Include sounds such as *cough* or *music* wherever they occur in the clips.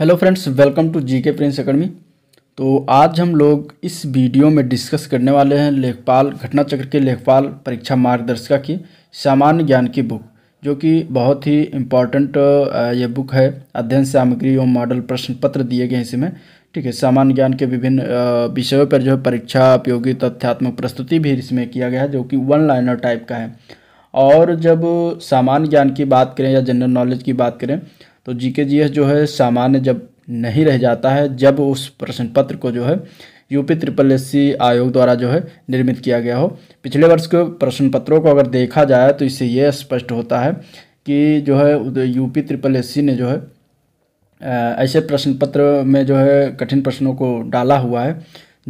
hello friends welcome to GK Prince Academy तो आज हम लोग इस वीडियो में डिस्कस करने वाले हैं लेखपाल घटना चक्र के लेखपाल परीक्षा मार्गदर्शिका की सामान्य ज्ञान की बुक जो कि बहुत ही इम्पॉर्टेंट ये बुक है अध्ययन सामग्री और मॉडल प्रश्न पत्र दिए गए हैं इसमें ठीक है सामान्य ज्ञान के विभिन्न विषयों पर जो है परीक्षा उपयोगी तथ्यात्मक प्रस्तुति भी इसमें किया गया है जो कि वन लाइनर टाइप का है और जब सामान्य ज्ञान की बात करें या जनरल नॉलेज की बात करें तो जी के जी एस जो है सामान्य जब नहीं रह जाता है जब उस प्रश्न पत्र को जो है यूपी ट्रिपल एस सी आयोग द्वारा जो है निर्मित किया गया हो पिछले वर्ष के प्रश्न पत्रों को अगर देखा जाए तो इससे यह स्पष्ट होता है कि जो है यूपी ट्रिपल एस सी ने जो है ऐसे प्रश्न पत्र में जो है कठिन प्रश्नों को डाला हुआ है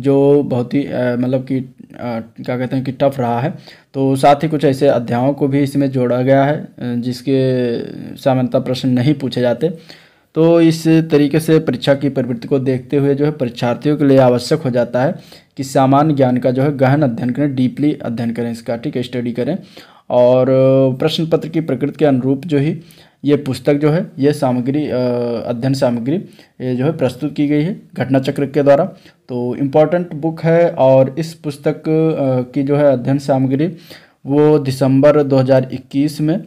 जो बहुत ही मतलब कि क्या कहते हैं कि टफ रहा है तो साथ ही कुछ ऐसे अध्यायों को भी इसमें जोड़ा गया है जिसके सामान्यतः प्रश्न नहीं पूछे जाते तो इस तरीके से परीक्षा की प्रवृत्ति को देखते हुए जो है परीक्षार्थियों के लिए आवश्यक हो जाता है कि सामान्य ज्ञान का जो है गहन अध्ययन करें डीपली अध्ययन करें इसका ठीक है स्टडी करें और प्रश्न पत्र की प्रकृति के अनुरूप जो ही ये पुस्तक जो है ये सामग्री अध्ययन सामग्री ये जो है प्रस्तुत की गई है घटना चक्र के द्वारा तो इम्पॉर्टेंट बुक है और इस पुस्तक की जो है अध्ययन सामग्री वो दिसंबर 2021 में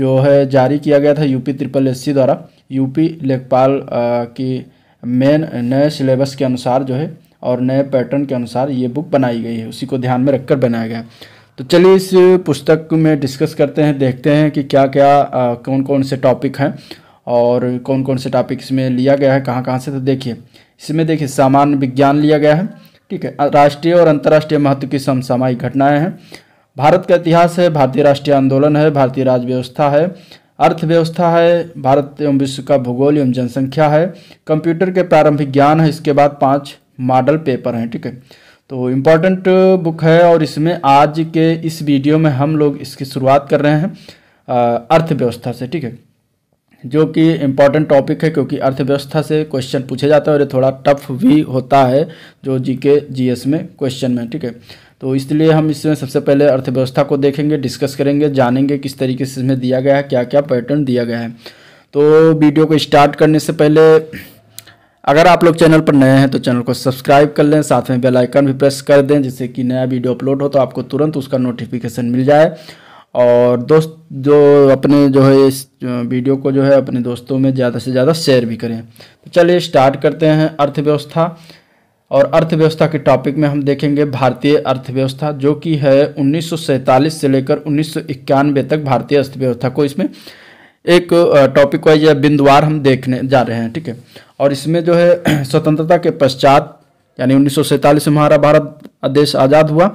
जो है जारी किया गया था यूपी ट्रिपल एस द्वारा यूपी लेखपाल की मेन नए सिलेबस के अनुसार जो है और नए पैटर्न के अनुसार ये बुक बनाई गई है उसी को ध्यान में रखकर बनाया गया है तो चलिए इस पुस्तक में डिस्कस करते हैं देखते हैं कि क्या क्या आ, कौन कौन से टॉपिक हैं और कौन कौन से टॉपिक इसमें लिया गया है कहाँ कहाँ से तो देखिए इसमें देखिए सामान्य विज्ञान लिया गया है ठीक है राष्ट्रीय और अंतर्राष्ट्रीय महत्व की समसामयिक घटनाएं हैं भारत का इतिहास है भारतीय राष्ट्रीय आंदोलन है भारतीय राज्य व्यवस्था है अर्थव्यवस्था है भारत एवं विश्व का भूगोल एवं जनसंख्या है कंप्यूटर के प्रारंभिक ज्ञान है इसके बाद पाँच मॉडल पेपर हैं ठीक है तो इम्पॉर्टेंट बुक है और इसमें आज के इस वीडियो में हम लोग इसकी शुरुआत कर रहे हैं अर्थव्यवस्था से ठीक है जो कि इम्पॉर्टेंट टॉपिक है क्योंकि अर्थव्यवस्था से क्वेश्चन पूछे जाता है और ये थोड़ा टफ भी होता है जो जी के जी एस में क्वेश्चन में ठीक है तो इसलिए हम इसमें सबसे पहले अर्थव्यवस्था को देखेंगे डिस्कस करेंगे जानेंगे किस तरीके से इसमें दिया गया है क्या क्या पैटर्न दिया गया है तो वीडियो को स्टार्ट करने से पहले अगर आप लोग चैनल पर नए हैं तो चैनल को सब्सक्राइब कर लें साथ में बेल आइकन भी प्रेस कर दें जिससे कि नया वीडियो अपलोड हो तो आपको तुरंत उसका नोटिफिकेशन मिल जाए और दोस्त जो अपने जो है इस वीडियो को जो है अपने दोस्तों में ज़्यादा से ज़्यादा शेयर भी करें तो चलिए स्टार्ट करते हैं अर्थव्यवस्था और अर्थव्यवस्था के टॉपिक में हम देखेंगे भारतीय अर्थव्यवस्था जो कि है उन्नीस से लेकर उन्नीस तक भारतीय अर्थव्यवस्था को इसमें एक टॉपिक वाइज या बिंदुवार हम देखने जा रहे हैं ठीक है और इसमें जो है *clears throat* स्वतंत्रता के पश्चात यानी उन्नीस में हमारा भारत देश आज़ाद हुआ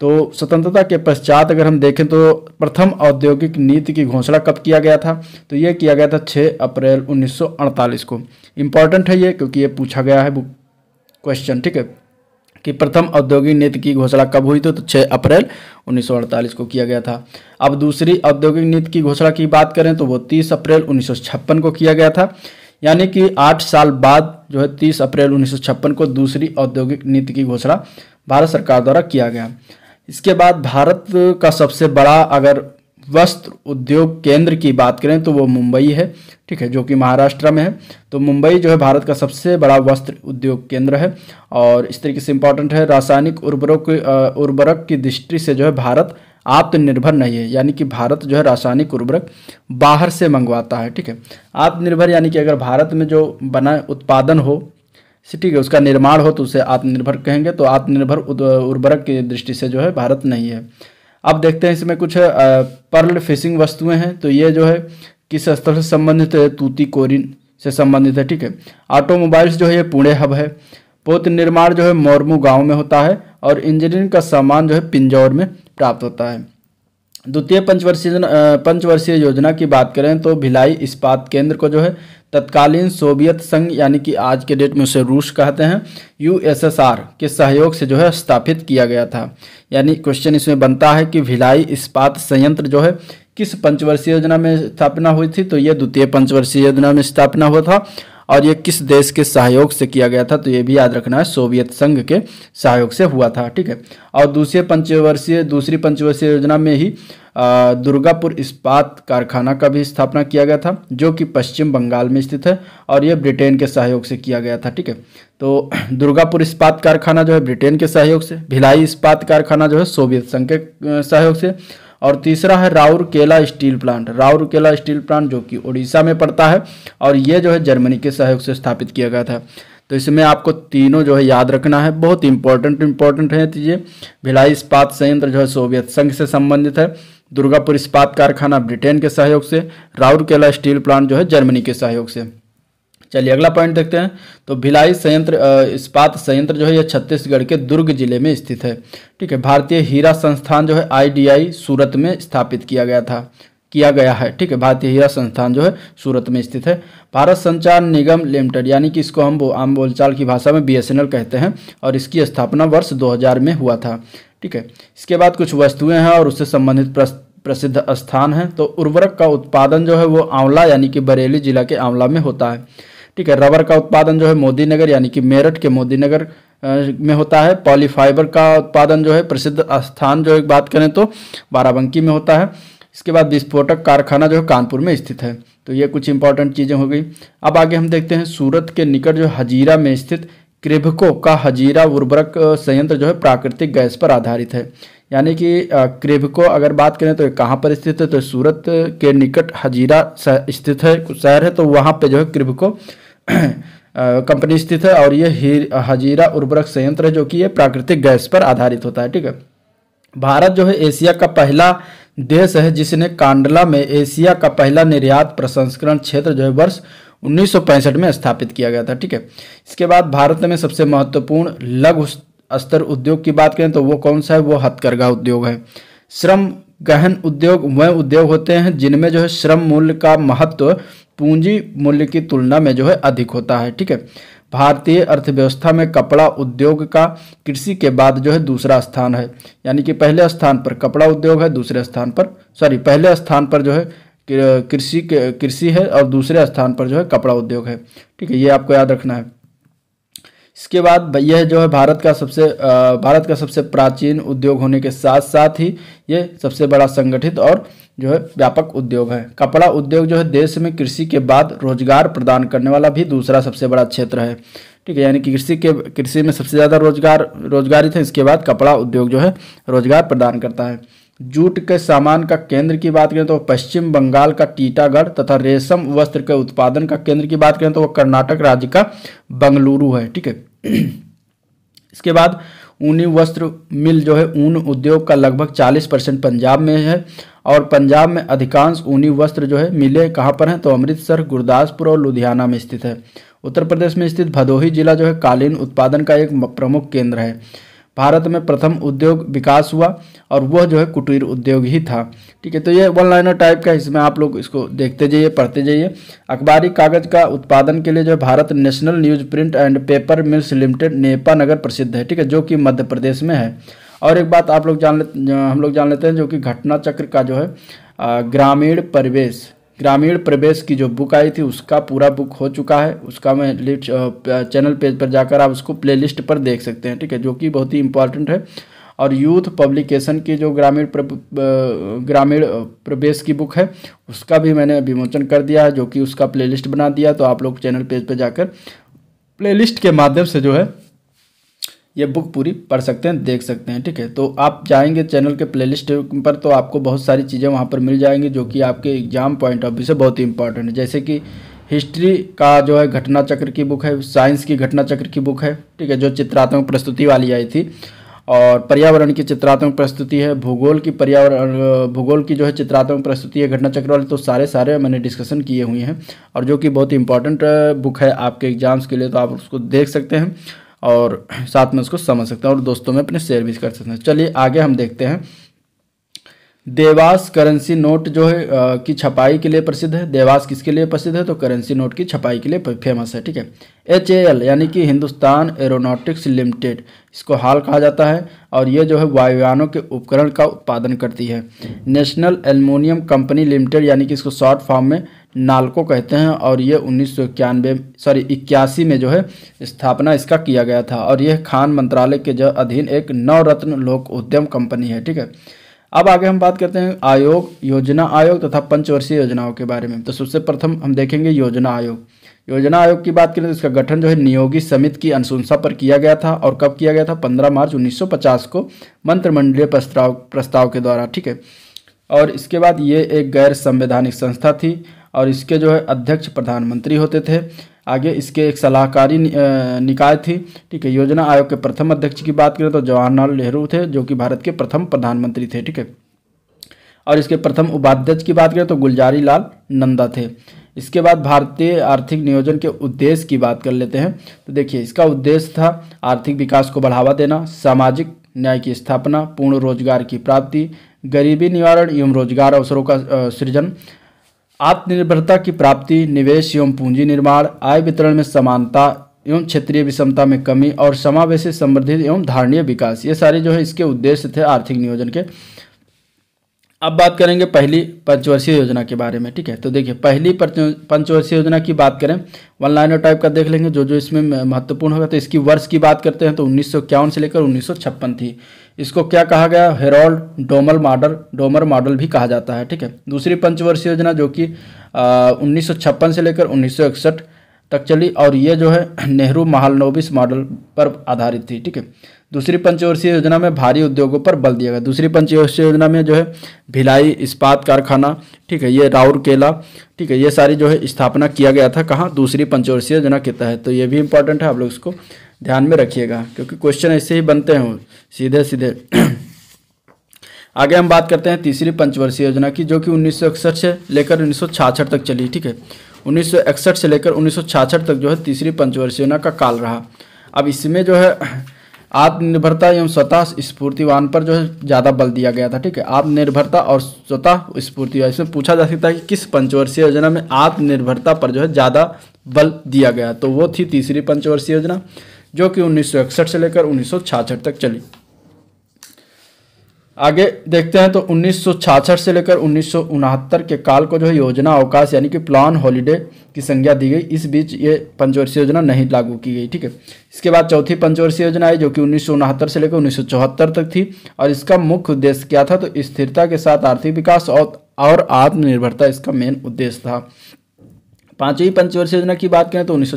तो स्वतंत्रता के पश्चात अगर हम देखें तो प्रथम औद्योगिक नीति की घोषणा कब किया गया था तो ये किया गया था 6 अप्रैल 1948 को इम्पॉर्टेंट है ये क्योंकि ये पूछा गया है क्वेश्चन ठीक है कि प्रथम औद्योगिक नीति की घोषणा कब हुई थी तो 6 अप्रैल 1948 को किया गया था अब दूसरी औद्योगिक नीति की घोषणा की बात करें तो वो 30 अप्रैल 1956 को किया गया था यानी कि आठ साल बाद जो है 30 अप्रैल 1956 को दूसरी औद्योगिक नीति की घोषणा भारत सरकार द्वारा किया गया इसके बाद भारत का सबसे बड़ा अगर वस्त्र उद्योग केंद्र की बात करें तो वो मुंबई है ठीक है जो कि महाराष्ट्र में है तो मुंबई जो है भारत का सबसे बड़ा वस्त्र उद्योग केंद्र है और इस तरीके से इंपॉर्टेंट है रासायनिक उर्वरक उर्वरक की दृष्टि से जो है भारत आत्मनिर्भर नहीं है यानी कि भारत जो है रासायनिक उर्वरक बाहर से मंगवाता है ठीक है आत्मनिर्भर यानी कि अगर भारत में जो बना उत्पादन हो ठीक है उसका निर्माण हो तो उसे आत्मनिर्भर कहेंगे तो आत्मनिर्भर उर्वरक की दृष्टि से जो है भारत नहीं है अब देखते हैं इसमें कुछ पर्ल फिशिंग वस्तुएं हैं तो ये जो है किस स्थल से संबंधित है कोरिन से संबंधित है ठीक है ऑटोमोबाइल्स जो है ये पुणे हब है पोत निर्माण जो है मोरमू गांव में होता है और इंजीनियरिंग का सामान जो है पिंजौर में प्राप्त होता है द्वितीय पंचवर्षीय पंचवर्षीय योजना की बात करें तो भिलाई इस्पात केंद्र को जो है तत्कालीन सोवियत संघ यानी कि आज के डेट में उसे रूस कहते हैं यूएसएसआर के सहयोग से जो है स्थापित किया गया था यानी क्वेश्चन इसमें बनता है कि भिलाई इस्पात संयंत्र जो है किस पंचवर्षीय योजना में स्थापना हुई थी तो यह द्वितीय पंचवर्षीय योजना में स्थापना हुआ था और ये किस देश के सहयोग से किया गया था तो ये भी याद रखना है सोवियत संघ के सहयोग से हुआ था ठीक है और दूसरे पंचवर्षीय दूसरी पंचवर्षीय योजना में ही दुर्गापुर इस्पात कारखाना का भी स्थापना किया गया था जो कि पश्चिम बंगाल में स्थित है और ये ब्रिटेन के सहयोग से किया गया था ठीक है तो *clears throat* दुर्गापुर इस्पात कारखाना जो है ब्रिटेन के सहयोग से भिलाई इस्पात कारखाना जो है सोवियत संघ के सहयोग से और तीसरा है Rourkela steel plant Rourkela steel plant जो कि उड़ीसा में पड़ता है और ये जो है जर्मनी के सहयोग से स्थापित किया गया था तो इसमें आपको तीनों जो है याद रखना है बहुत इंपॉर्टेंट इंपॉर्टेंट है ये भिलाई इस्पात संयंत्र जो है सोवियत संघ से संबंधित है दुर्गापुर इस्पात कारखाना ब्रिटेन के सहयोग से राउरकेला स्टील प्लांट जो है जर्मनी के सहयोग से चलिए अगला पॉइंट देखते हैं तो भिलाई संयंत्र इस्पात संयंत्र जो है यह छत्तीसगढ़ के दुर्ग जिले में स्थित है ठीक है भारतीय हीरा संस्थान जो है आईडीआई सूरत में स्थापित किया गया था किया गया है ठीक है भारतीय हीरा संस्थान जो है सूरत में स्थित है भारत संचार निगम लिमिटेड यानी कि इसको हम बो, आम बोलचाल की भाषा में बीएसएनएल कहते हैं और इसकी स्थापना वर्ष 2000 में हुआ था ठीक है इसके बाद कुछ वस्तुएं हैं और उससे संबंधित प्रसिद्ध स्थान हैं तो उर्वरक का उत्पादन जो है वो आंवला यानी कि बरेली जिला के आंवला में होता है ठीक है रबर का उत्पादन जो है मोदी नगर यानी कि मेरठ के मोदी नगर में होता है पॉलीफाइबर का उत्पादन जो है प्रसिद्ध स्थान जो एक बात करें तो बाराबंकी में होता है इसके बाद विस्फोटक कारखाना जो है कानपुर में स्थित है तो ये कुछ इंपॉर्टेंट चीज़ें हो गई अब आगे हम देखते हैं सूरत के निकट जो हजीरा में स्थित क्रिभको का हजीरा उर्वरक संयंत्र जो है प्राकृतिक गैस पर आधारित है यानी कि क्रिभको अगर बात करें तो कहाँ पर स्थित है तो सूरत के निकट हजीरा स्थित है कुछ शहर है तो वहाँ पर जो है क्रिभको कंपनी स्थित है और ये हजीरा उर्वरक संयंत्र जो कि ये प्राकृतिक गैस पर आधारित होता है ठीक है भारत जो है एशिया का पहला देश है जिसने कांडला में एशिया का पहला निर्यात प्रसंस्करण क्षेत्र जो है वर्ष 1965 में स्थापित किया गया था ठीक है इसके बाद भारत में सबसे महत्वपूर्ण लघु स्तर उद्योग की बात करें तो वो कौन सा है वो हथकरघा उद्योग है श्रम गहन उद्योग वह उद्योग होते हैं जिनमें जो है श्रम मूल्य का महत्व पूंजी मूल्य की तुलना में जो है अधिक होता है ठीक है भारतीय अर्थव्यवस्था में कपड़ा उद्योग का कृषि के बाद जो है दूसरा स्थान है यानी कि पहले स्थान पर कपड़ा उद्योग है दूसरे स्थान पर सॉरी पहले स्थान पर जो है कृषि कृषि है और दूसरे स्थान पर जो है कपड़ा उद्योग है ठीक है ये आपको याद रखना है इसके बाद यह जो है भारत का सबसे भारत का सबसे प्राचीन उद्योग होने के साथ साथ ही ये सबसे बड़ा संगठित और जो है व्यापक उद्योग है कपड़ा उद्योग जो है देश में कृषि के बाद रोजगार प्रदान करने वाला भी दूसरा सबसे बड़ा क्षेत्र है ठीक है यानी कि कृषि के कृषि में सबसे ज़्यादा रोजगार रोजगारी थे इसके बाद कपड़ा उद्योग जो है रोजगार प्रदान करता है जूट के सामान का केंद्र की बात करें तो पश्चिम बंगाल का टीटागढ़ तथा रेशम वस्त्र के उत्पादन का केंद्र की बात करें तो वह कर्नाटक राज्य का बंगलुरु है ठीक है इसके बाद ऊनी वस्त्र मिल जो है ऊन उद्योग का लगभग 40 परसेंट पंजाब में है और पंजाब में अधिकांश ऊनी वस्त्र जो है मिले कहाँ पर हैं तो अमृतसर गुरदासपुर और लुधियाना में स्थित है उत्तर प्रदेश में स्थित भदोही जिला जो है कालीन उत्पादन का एक प्रमुख केंद्र है भारत में प्रथम उद्योग विकास हुआ और वह जो है कुटीर उद्योग ही था ठीक है तो ये वन लाइनर टाइप का इसमें आप लोग इसको देखते जाइए पढ़ते जाइए अखबारी कागज का उत्पादन के लिए जो है Bharat national newsprint and paper mills limited Nepa Nagar प्रसिद्ध है ठीक है जो कि मध्य प्रदेश में है और एक बात आप लोग जान ले हम लोग जान लेते हैं जो कि घटना चक्र का जो है ग्रामीण परिवेश ग्रामीण प्रवेश की जो बुक आई थी उसका पूरा बुक हो चुका है उसका मैं लिस्ट चैनल पेज पर जाकर आप उसको प्लेलिस्ट पर देख सकते हैं ठीक है जो कि बहुत ही इंपॉर्टेंट है और यूथ पब्लिकेशन की जो ग्रामीण ग्रामीण प्रवेश की बुक है उसका भी मैंने विमोचन कर दिया है जो कि उसका प्लेलिस्ट बना दिया तो आप लोग चैनल पेज पर जाकर प्ले के माध्यम से जो है ये बुक पूरी पढ़ सकते हैं देख सकते हैं ठीक है तो आप जाएंगे चैनल के प्लेलिस्ट पर तो आपको बहुत सारी चीज़ें वहाँ पर मिल जाएंगी जो कि आपके एग्जाम पॉइंट ऑफ व्यू से बहुत ही इंपॉर्टेंट है जैसे कि हिस्ट्री का जो है घटना चक्र की बुक है साइंस की घटना चक्र की बुक है ठीक है जो चित्रात्मक प्रस्तुति वाली आई थी और पर्यावरण की चित्रात्मक प्रस्तुति है भूगोल की पर्यावरण भूगोल की जो है चित्रात्मक प्रस्तुति है घटना चक्र वाली तो सारे सारे मैंने डिस्कशन किए हुए हैं और जो कि बहुत इंपॉर्टेंट बुक है आपके एग्जाम्स के लिए तो आप उसको देख सकते हैं और साथ में उसको समझ सकते हैं और दोस्तों में अपने शेयर भी कर सकते हैं चलिए आगे हम देखते हैं देवास करेंसी नोट जो है आ, की छपाई के लिए प्रसिद्ध है देवास किसके लिए प्रसिद्ध है तो करेंसी नोट की छपाई के लिए फेमस है ठीक है एच ए एल यानी कि हिंदुस्तान एरोनॉटिक्स लिमिटेड इसको हाल कहा जाता है और ये जो है वायुयानों के उपकरण का उत्पादन करती है नेशनल एलमोनियम कंपनी लिमिटेड यानी कि इसको शॉर्ट फॉर्म में नालको कहते हैं और ये उन्नीस सॉरी इक्यासी में जो है स्थापना इसका किया गया था और यह खान मंत्रालय के जो अधीन एक नवरत्न लोक उद्यम कंपनी है ठीक है अब आगे हम बात करते हैं आयोग योजना आयोग तथा पंचवर्षीय योजनाओं के बारे में तो सबसे प्रथम हम देखेंगे योजना आयोग योजना आयोग की बात करें तो इसका गठन जो है नियोगी समिति की अनुशंसा पर किया गया था और कब किया गया था 15 मार्च 1950 को मंत्रिमंडलीय प्रस्ताव प्रस्ताव के द्वारा ठीक है और इसके बाद ये एक गैर संवैधानिक संस्था थी और इसके जो है अध्यक्ष प्रधानमंत्री होते थे आगे इसके एक सलाहकारी निकाय थी ठीक है योजना आयोग के प्रथम अध्यक्ष की बात करें तो जवाहरलाल नेहरू थे जो कि भारत के प्रथम प्रधानमंत्री थे ठीक है और इसके प्रथम उपाध्यक्ष की बात करें तो गुलजारी लाल नंदा थे इसके बाद भारतीय आर्थिक नियोजन के उद्देश्य की बात कर लेते हैं तो देखिए इसका उद्देश्य था आर्थिक विकास को बढ़ावा देना सामाजिक न्याय की स्थापना पूर्ण रोजगार की प्राप्ति गरीबी निवारण एवं रोजगार अवसरों का सृजन आत्मनिर्भरता की प्राप्ति निवेश एवं पूंजी निर्माण आय वितरण में समानता एवं क्षेत्रीय विषमता में कमी और समावेशी संबंधित एवं धारणीय विकास ये सारे जो है इसके उद्देश्य थे आर्थिक नियोजन के अब बात करेंगे पहली पंचवर्षीय योजना के बारे में ठीक है तो देखिए पहली पंचवर्षीय योजना की बात करें वन लाइनर टाइप का देख लेंगे जो जो इसमें महत्वपूर्ण होगा तो इसकी वर्ष की बात करते हैं तो उन्नीस से लेकर उन्नीस थी इसको क्या कहा गया Harrod Domar model Domar model भी कहा जाता है ठीक है दूसरी पंचवर्षीय योजना जो कि उन्नीस से लेकर उन्नीस तक चली और ये जो है नेहरू महालनोबिस मॉडल पर आधारित थी ठीक है दूसरी पंचवर्षीय योजना में भारी उद्योगों पर बल दिया गया दूसरी पंचवर्षीय योजना में जो है भिलाई इस्पात कारखाना ठीक है ये राउरकेला ठीक है ये सारी जो है स्थापना किया गया था कहाँ दूसरी पंचवर्षीय योजना के तहत तो ये भी इंपॉर्टेंट है आप लोग इसको ध्यान में रखिएगा क्योंकि क्वेश्चन ऐसे ही बनते हैं सीधे सीधे आगे हम बात करते हैं तीसरी पंचवर्षीय योजना की जो कि उन्नीस से लेकर उन्नीस तक चली ठीक है उन्नीस से लेकर उन्नीस तक जो है तीसरी पंचवर्षीय योजना का काल रहा अब इसमें जो है आत्मनिर्भरता एवं स्वतः स्फूर्तिवान पर जो है ज़्यादा बल दिया गया था ठीक है आत्मनिर्भरता और स्वतः स्फूर्ति इसमें पूछा जा सकता है कि किस पंचवर्षीय योजना में आत्मनिर्भरता पर जो है ज़्यादा बल दिया गया तो वो थी तीसरी पंचवर्षीय योजना जो कि 1961 से लेकर 1966 तक चली आगे देखते हैं तो 1966 से लेकर उन्नीस के काल को जो है योजना अवकाश यानी कि प्लान हॉलीडे की संज्ञा दी गई इस बीच ये पंचवर्षीय योजना नहीं लागू की गई ठीक है इसके बाद चौथी पंचवर्षीय योजना आई जो कि उन्नीस से लेकर उन्नीस तक थी और इसका मुख्य उद्देश्य क्या था तो स्थिरता के साथ आर्थिक विकास और, और आत्मनिर्भरता इसका मेन उद्देश्य था पांचवी पंचवर्षीय योजना की बात करें तो उन्नीस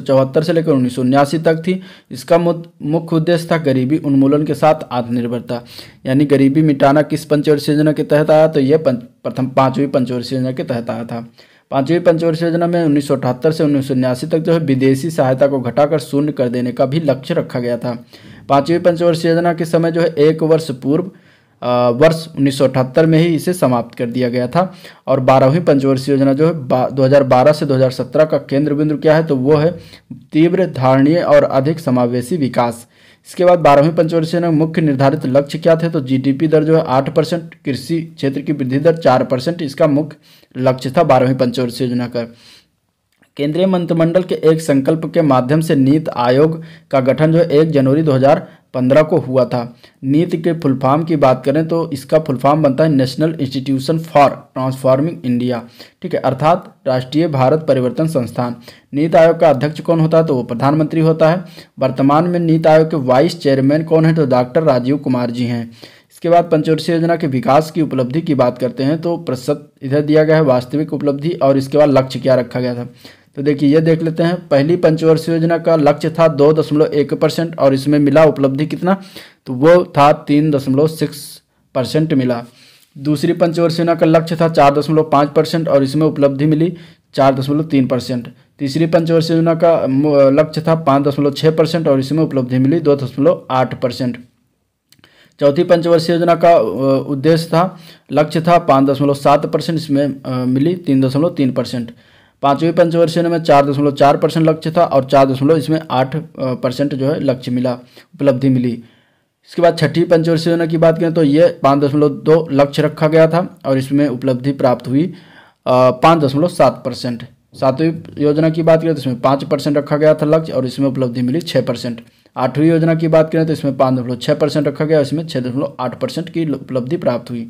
से लेकर उन्नीस तक थी इसका मुख्य उद्देश्य था गरीबी उन्मूलन के साथ आत्मनिर्भरता यानी गरीबी मिटाना किस पंचवर्षीय योजना के तहत आया तो यह प्रथम पाँचवीं पंचवर्षीय योजना के तहत आया था पांचवी पंचवर्षीय योजना में उन्नीस से उन्नीस तक जो है विदेशी सहायता को घटाकर शून्य कर देने का भी लक्ष्य रखा गया था पांचवी पंचवर्षीय योजना के समय जो है एक वर्ष पूर्व वर्ष उन्नीस में ही इसे समाप्त कर दिया गया था और बारहवीं पंचवर्षीय योजना जो है 2012 से 2017 का केंद्र बिंदु क्या है तो वो है तीव्र धारणीय और अधिक समावेशी विकास इसके बाद बारहवीं पंचवर्षीय योजना मुख्य निर्धारित लक्ष्य क्या थे तो जीडीपी दर जो है आठ परसेंट कृषि क्षेत्र की वृद्धि दर चार इसका मुख्य लक्ष्य था बारहवीं पंचवर्षीय योजना का केंद्रीय मंत्रिमंडल के एक संकल्प के माध्यम से नीति आयोग का गठन जो है एक जनवरी पंद्रह को हुआ था नीति के फुलफार्म की बात करें तो इसका फुलफार्म बनता है national institution for transforming India ठीक है अर्थात राष्ट्रीय भारत परिवर्तन संस्थान नीति आयोग का अध्यक्ष कौन होता है तो वो प्रधानमंत्री होता है वर्तमान में नीति आयोग के वाइस चेयरमैन कौन है तो डॉक्टर राजीव कुमार जी हैं इसके बाद पंचवर्षीय योजना के विकास की उपलब्धि की बात करते हैं तो प्रतिशत इधर दिया गया है वास्तविक उपलब्धि और इसके बाद लक्ष्य क्या रखा गया था तो देखिए ये देख लेते हैं पहली पंचवर्षीय योजना का लक्ष्य था दो दशमलव एक परसेंट और इसमें मिला उपलब्धि कितना तो वो था तीन दशमलव सिक्स परसेंट मिला दूसरी पंचवर्ष योजना का लक्ष्य था चार दशमलव पाँच परसेंट और इसमें उपलब्धि मिली चार दशमलव तीन परसेंट तीसरी पंचवर्षीय योजना का लक्ष्य था पाँच दशमलव छः परसेंट और इसमें उपलब्धि मिली दो दशमलव आठ परसेंट चौथी पंचवर्षीय योजना का उद्देश्य था लक्ष्य था पाँच दशमलव सात परसेंट इसमें मिली तीन दशमलव तीन परसेंट पाँचवीं पंचवर्षीय में चार दशमलव चार परसेंट लक्ष्य था और चार दशमलव इसमें आठ परसेंट जो है लक्ष्य मिला उपलब्धि मिली इसके बाद छठी पंचवर्षीय योजना की बात करें तो ये पाँच दशमलव दो लक्ष्य रखा गया था और इसमें उपलब्धि प्राप्त हुई पाँच दशमलव सात परसेंट सातवीं योजना की बात करें तो इसमें पाँच परसेंट रखा गया था लक्ष्य और इसमें उपलब्धि मिली छः परसेंट आठवीं योजना की बात करें तो इसमें पाँच दशमलव छः परसेंट रखा गया और इसमें छः दशमलव आठ परसेंट की उपलब्धि प्राप्त हुई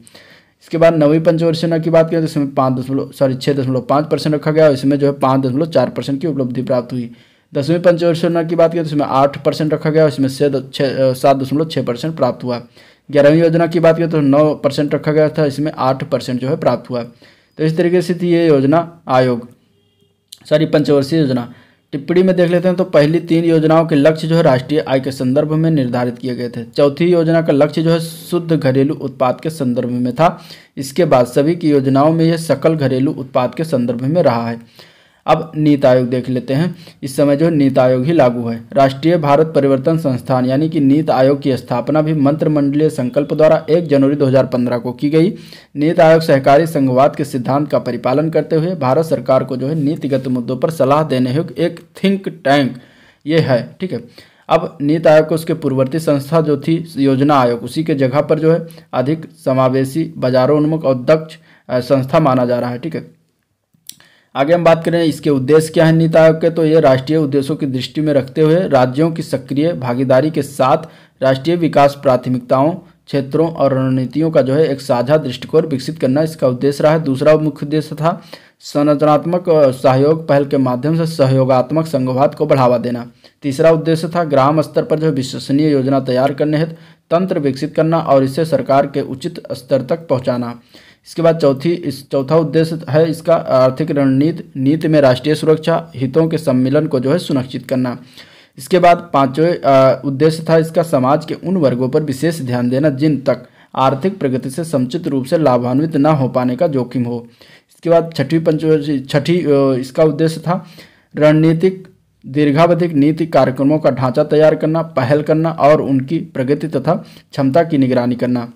इसके बाद नवी पंचवर्षीय की बात करें तो इसमें पाँच दशमलव सॉरी छः दशमलव पाँच परसेंट रखा गया और इसमें जो है पाँच दशमलव चार परसेंट की उपलब्धि प्राप्त हुई दसवीं पंचवर्षीय की बात करें तो इसमें आठ परसेंट रखा गया और इसमें छः सात दशमलव छः परसेंट प्राप्त हुआ ग्यारहवीं योजना की बात करें तो नौ परसेंट रखा गया था इसमें आठ परसेंट जो है प्राप्त हुआ तो इस तरीके से थी ये योजना आयोग सॉरी पंचवर्षीय योजना टिप्पणी में देख लेते हैं तो पहली तीन योजनाओं के लक्ष्य जो है राष्ट्रीय आय के संदर्भ में निर्धारित किए गए थे चौथी योजना का लक्ष्य जो है शुद्ध घरेलू उत्पाद के संदर्भ में था इसके बाद सभी की योजनाओं में यह सकल घरेलू उत्पाद के संदर्भ में रहा है अब नीति आयोग देख लेते हैं इस समय जो नीति आयोग ही लागू है राष्ट्रीय भारत परिवर्तन संस्थान यानी कि नीति आयोग की स्थापना भी मंत्रिमंडलीय संकल्प द्वारा 1 जनवरी 2015 को की गई नीति आयोग सहकारी संघवाद के सिद्धांत का परिपालन करते हुए भारत सरकार को जो है नीतिगत मुद्दों पर सलाह देने हो एक थिंक टैंक ये है ठीक है अब नीति आयोग को उसके पूर्ववर्ती संस्था जो थी योजना आयोग उसी के जगह पर जो है अधिक समावेशी बाजारोन्मुख और दक्ष संस्था माना जा रहा है ठीक है आगे हम बात करें इसके उद्देश्य क्या है नीति आयोग के तो ये राष्ट्रीय उद्देश्यों की दृष्टि में रखते हुए राज्यों की सक्रिय भागीदारी के साथ राष्ट्रीय विकास प्राथमिकताओं क्षेत्रों और रणनीतियों का जो है एक साझा दृष्टिकोण विकसित करना इसका उद्देश्य रहा है दूसरा मुख्य उद्देश्य था संरचनात्मक सहयोग पहल के माध्यम से सहयोगात्मक संघवाद को बढ़ावा देना तीसरा उद्देश्य था ग्राम स्तर पर जो विश्वसनीय योजना तैयार करने हेतु तंत्र विकसित करना और इसे सरकार के उचित स्तर तक पहुँचाना इसके बाद चौथी इस चौथा उद्देश्य है इसका आर्थिक रणनीति नीति में राष्ट्रीय सुरक्षा हितों के सम्मिलन को जो है सुनिश्चित करना इसके बाद पाँचवें उद्देश्य था इसका समाज के उन वर्गों पर विशेष ध्यान देना जिन तक आर्थिक प्रगति से समुचित रूप से लाभान्वित न हो पाने का जोखिम हो इसके बाद छठी पंच छठी इसका उद्देश्य था रणनीतिक दीर्घावधिक नीति कार्यक्रमों का ढांचा तैयार करना पहल करना और उनकी प्रगति तथा क्षमता की निगरानी करना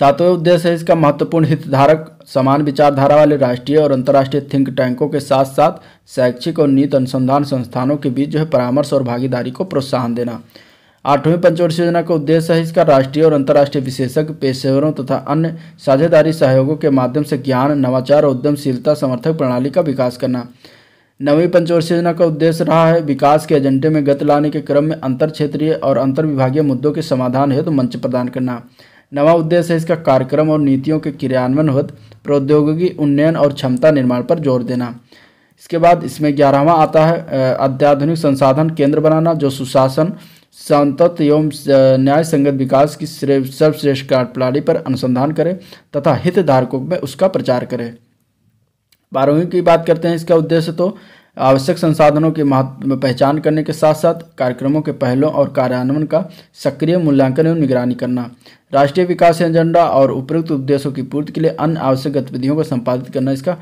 सातवें उद्देश्य है इसका महत्वपूर्ण हितधारक समान विचारधारा वाले राष्ट्रीय और अंतर्राष्ट्रीय थिंक टैंकों के साथ साथ शैक्षिक और नीति अनुसंधान संस्थानों के बीच जो है परामर्श और भागीदारी को प्रोत्साहन देना आठवीं पंचवर्षीय योजना का उद्देश्य है इसका राष्ट्रीय और अंतर्राष्ट्रीय विशेषज्ञ पेशेवरों तथा अन्य साझेदारी सहयोगों के माध्यम से ज्ञान नवाचार और उद्यमशीलता समर्थक प्रणाली का विकास करना नवीं पंचवर्षीय योजना का उद्देश्य रहा है विकास के एजेंडे में गति लाने के क्रम में अंतर क्षेत्रीय और अंतर विभागीय मुद्दों के समाधान हेतु तो मंच प्रदान करना नवा उद्देश्य इसका कार्यक्रम और नीतियों के क्रियान्वयन हो प्रौद्योगिकी उन्नयन और क्षमता निर्माण पर जोर देना इसके बाद इसमें ग्यारहवा आता है अत्याधुनिक संसाधन केंद्र बनाना जो सुशासन संतत एवं न्याय संगत विकास की सर्वश्रेष्ठ कार्यप्रणाली पर अनुसंधान करे तथा हितधारकों में उसका प्रचार करे बारहवीं की बात करते हैं इसका उद्देश्य तो आवश्यक संसाधनों की पहचान करने के साथ साथ कार्यक्रमों के पहलों और कार्यान्वयन का सक्रिय मूल्यांकन एवं निगरानी करना राष्ट्रीय विकास एजेंडा और उपयुक्त उद्देश्यों की पूर्ति के लिए अन्य आवश्यक गतिविधियों को संपादित करना इसका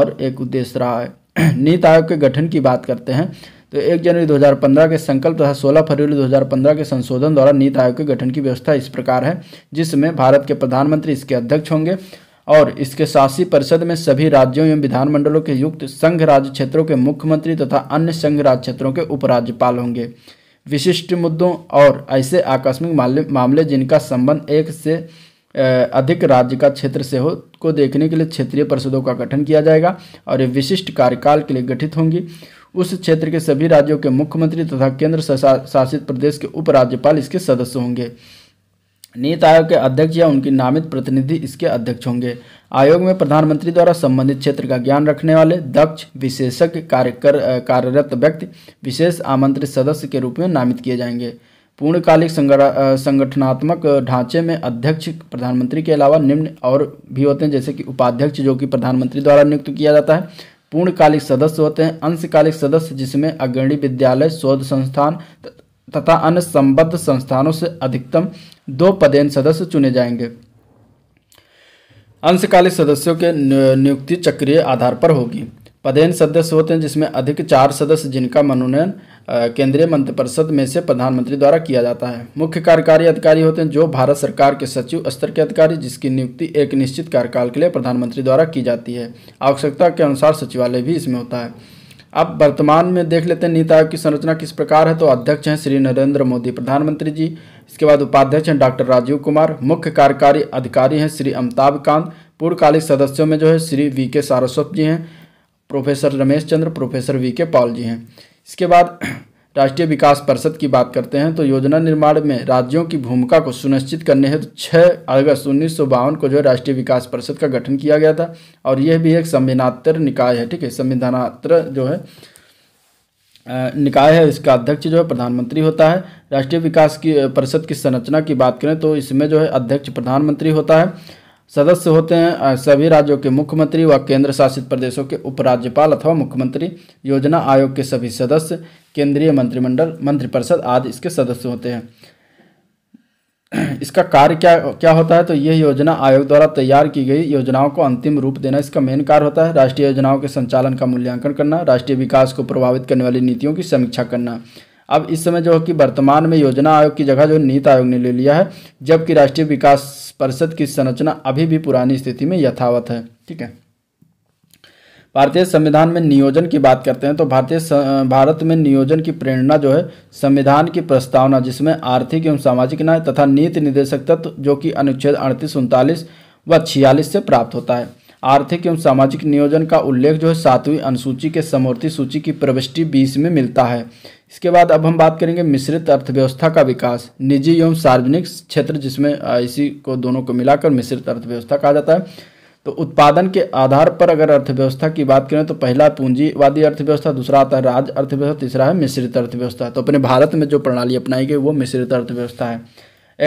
और एक उद्देश्य रहा है *clears throat* नीति आयोग के गठन की बात करते हैं तो एक जनवरी 2015 के संकल्प तथा 16 फरवरी 2015 के संशोधन द्वारा नीति आयोग के गठन की व्यवस्था इस प्रकार है जिसमें भारत के प्रधानमंत्री इसके अध्यक्ष होंगे और इसके शासी परिषद में सभी राज्यों एवं विधानमंडलों के युक्त संघ राज्य क्षेत्रों के मुख्यमंत्री तथा अन्य संघ राज्य क्षेत्रों के उपराज्यपाल होंगे विशिष्ट मुद्दों और ऐसे आकस्मिक मामले जिनका संबंध एक से अधिक राज्य का क्षेत्र से हो को देखने के लिए क्षेत्रीय परिषदों का गठन किया जाएगा और ये विशिष्ट कार्यकाल के लिए गठित होंगी उस क्षेत्र के सभी राज्यों के मुख्यमंत्री तथा केंद्र शासित प्रदेश के उपराज्यपाल इसके सदस्य होंगे नीति आयोग के अध्यक्ष या उनकी नामित प्रतिनिधि इसके अध्यक्ष होंगे आयोग में प्रधानमंत्री द्वारा संबंधित क्षेत्र का ज्ञान रखने वाले दक्ष विशेषज्ञ कर, कार्यरत व्यक्ति विशेष आमंत्रित सदस्य के रूप में नामित किए जाएंगे पूर्णकालिक संगठनात्मक ढांचे में अध्यक्ष प्रधानमंत्री के अलावा निम्न और भी होते हैं जैसे कि उपाध्यक्ष जो कि प्रधानमंत्री द्वारा नियुक्त किया जाता है पूर्णकालिक सदस्य होते हैं अंशकालिक सदस्य जिसमें अग्रणी विद्यालय शोध संस्थान तथा अन्य संबद्ध संस्थानों से अधिकतम दो पदेन सदस्य चुने जाएंगे अंशकालिक सदस्यों के नियुक्ति चक्रीय आधार पर होगी पदेन सदस्य होते हैं जिसमें अधिक चार सदस्य जिनका मनोनयन केंद्रीय मंत्रिपरिषद में से प्रधानमंत्री द्वारा किया जाता है मुख्य कार्यकारी अधिकारी होते हैं जो भारत सरकार के सचिव स्तर के अधिकारी जिसकी नियुक्ति एक निश्चित कार्यकाल के लिए प्रधानमंत्री द्वारा की जाती है आवश्यकता के अनुसार सचिवालय भी इसमें होता है अब वर्तमान में देख लेते हैं नीति आयोग की संरचना किस प्रकार है तो अध्यक्ष हैं श्री नरेंद्र मोदी प्रधानमंत्री जी इसके बाद उपाध्यक्ष हैं डॉक्टर राजीव कुमार मुख्य कार्यकारी अधिकारी हैं श्री अमिताभ कांत पूर्वकालिक सदस्यों में जो है श्री वी के सारस्वत जी हैं professor Ramesh Chandra professor V K Paul ji हैं इसके बाद *clears throat* राष्ट्रीय विकास परिषद की बात करते हैं तो योजना निर्माण में राज्यों की भूमिका को सुनिश्चित करने हेतु छः अगस्त उन्नीस को जो है राष्ट्रीय विकास परिषद का गठन किया गया था और यह भी एक संविधातर निकाय है ठीक है संविधानात्र जो है निकाय है इसका अध्यक्ष जो है प्रधानमंत्री होता है राष्ट्रीय विकास की परिषद की संरचना की बात करें तो इसमें जो है अध्यक्ष प्रधानमंत्री होता है सदस्य होते हैं सभी राज्यों के मुख्यमंत्री व केंद्र शासित प्रदेशों के उपराज्यपाल अथवा मुख्यमंत्री योजना आयोग के सभी सदस्य केंद्रीय मंत्रिमंडल मंत्रिपरिषद आदि इसके सदस्य होते हैं *clears throat* इसका कार्य क्या क्या होता है तो यह योजना आयोग द्वारा तैयार की गई योजनाओं को अंतिम रूप देना इसका मेन कार्य होता है राष्ट्रीय योजनाओं के संचालन का मूल्यांकन करना राष्ट्रीय विकास को प्रभावित करने वाली नीतियों की समीक्षा करना अब इस समय जो है कि वर्तमान में योजना आयोग की जगह जो नीति आयोग ने ले लिया है जबकि राष्ट्रीय विकास परिषद की संरचना अभी भी पुरानी स्थिति में यथावत है ठीक है भारतीय संविधान में नियोजन की बात करते हैं तो भारतीय भारत में नियोजन की प्रेरणा जो है संविधान की प्रस्तावना जिसमें आर्थिक एवं सामाजिक न्याय तथा नीति निदेशक तत्व जो कि अनुच्छेद अड़तीस उनतालीस व छियालीस से प्राप्त होता है आर्थिक एवं सामाजिक नियोजन का उल्लेख जो है सातवीं अनुसूची के समवर्ती सूची की प्रविष्टि बीस में मिलता है इसके बाद अब हम बात करेंगे मिश्रित अर्थव्यवस्था का विकास निजी एवं सार्वजनिक क्षेत्र जिसमें इसी को दोनों को मिलाकर मिश्रित अर्थव्यवस्था कहा जाता है तो उत्पादन के आधार पर अगर अर्थव्यवस्था की बात करें तो पहला पूंजीवादी अर्थव्यवस्था दूसरा आता है राज्य अर्थव्यवस्था तीसरा है मिश्रित अर्थव्यवस्था तो अपने भारत में जो प्रणाली अपनाई गई वो मिश्रित अर्थव्यवस्था है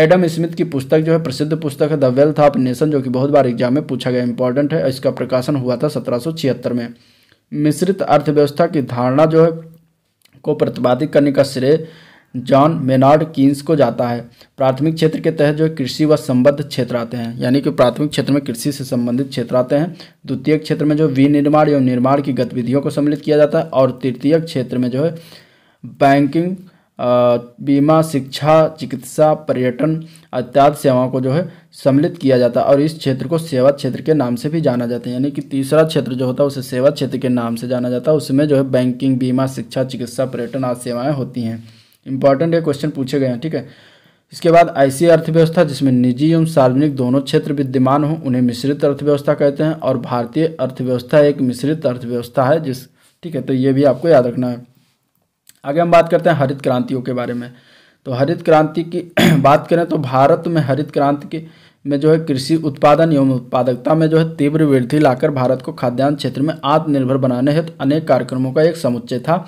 एडम स्मिथ की पुस्तक जो है प्रसिद्ध पुस्तक है द वेल्थ ऑफ नेशन जो कि बहुत बार एग्जाम में पूछा गया इंपॉर्टेंट है इसका प्रकाशन हुआ था सत्रह में मिश्रित अर्थव्यवस्था की धारणा जो है को प्रतिपादित करने का श्रेय जॉन मेनार्ड किन्स को जाता है प्राथमिक क्षेत्र के तहत जो कृषि व संबद्ध क्षेत्र आते हैं यानी कि प्राथमिक क्षेत्र में कृषि से संबंधित क्षेत्र आते हैं द्वितीय क्षेत्र में जो विनिर्माण एवं निर्माण की गतिविधियों को सम्मिलित किया जाता है और तृतीय क्षेत्र में जो है बैंकिंग बीमा शिक्षा चिकित्सा पर्यटन इत्यादि सेवाओं को जो है सम्मिलित किया जाता है और इस क्षेत्र को सेवा क्षेत्र के नाम से भी जाना जाता है यानी कि तीसरा क्षेत्र जो होता है उसे सेवा क्षेत्र के नाम से जाना जाता है उसमें जो है बैंकिंग बीमा शिक्षा चिकित्सा पर्यटन आदि सेवाएँ होती हैं इंपॉर्टेंट ये क्वेश्चन पूछे गए हैं ठीक है इसके बाद ऐसी e अर्थव्यवस्था जिसमें निजी एवं सार्वजनिक दोनों क्षेत्र विद्यमान हों उन्हें मिश्रित अर्थव्यवस्था कहते हैं और भारतीय अर्थव्यवस्था एक मिश्रित अर्थव्यवस्था है जिस ठीक है तो ये भी आपको याद रखना है आगे हम बात करते हैं हरित क्रांतियों के बारे में तो हरित क्रांति की *clears throat* बात करें तो भारत में हरित क्रांति के में जो है कृषि उत्पादन एवं उत्पादकता में जो है तीव्र वृद्धि लाकर भारत को खाद्यान्न क्षेत्र में आत्मनिर्भर बनाने हेतु अनेक कार्यक्रमों का एक समुच्चय था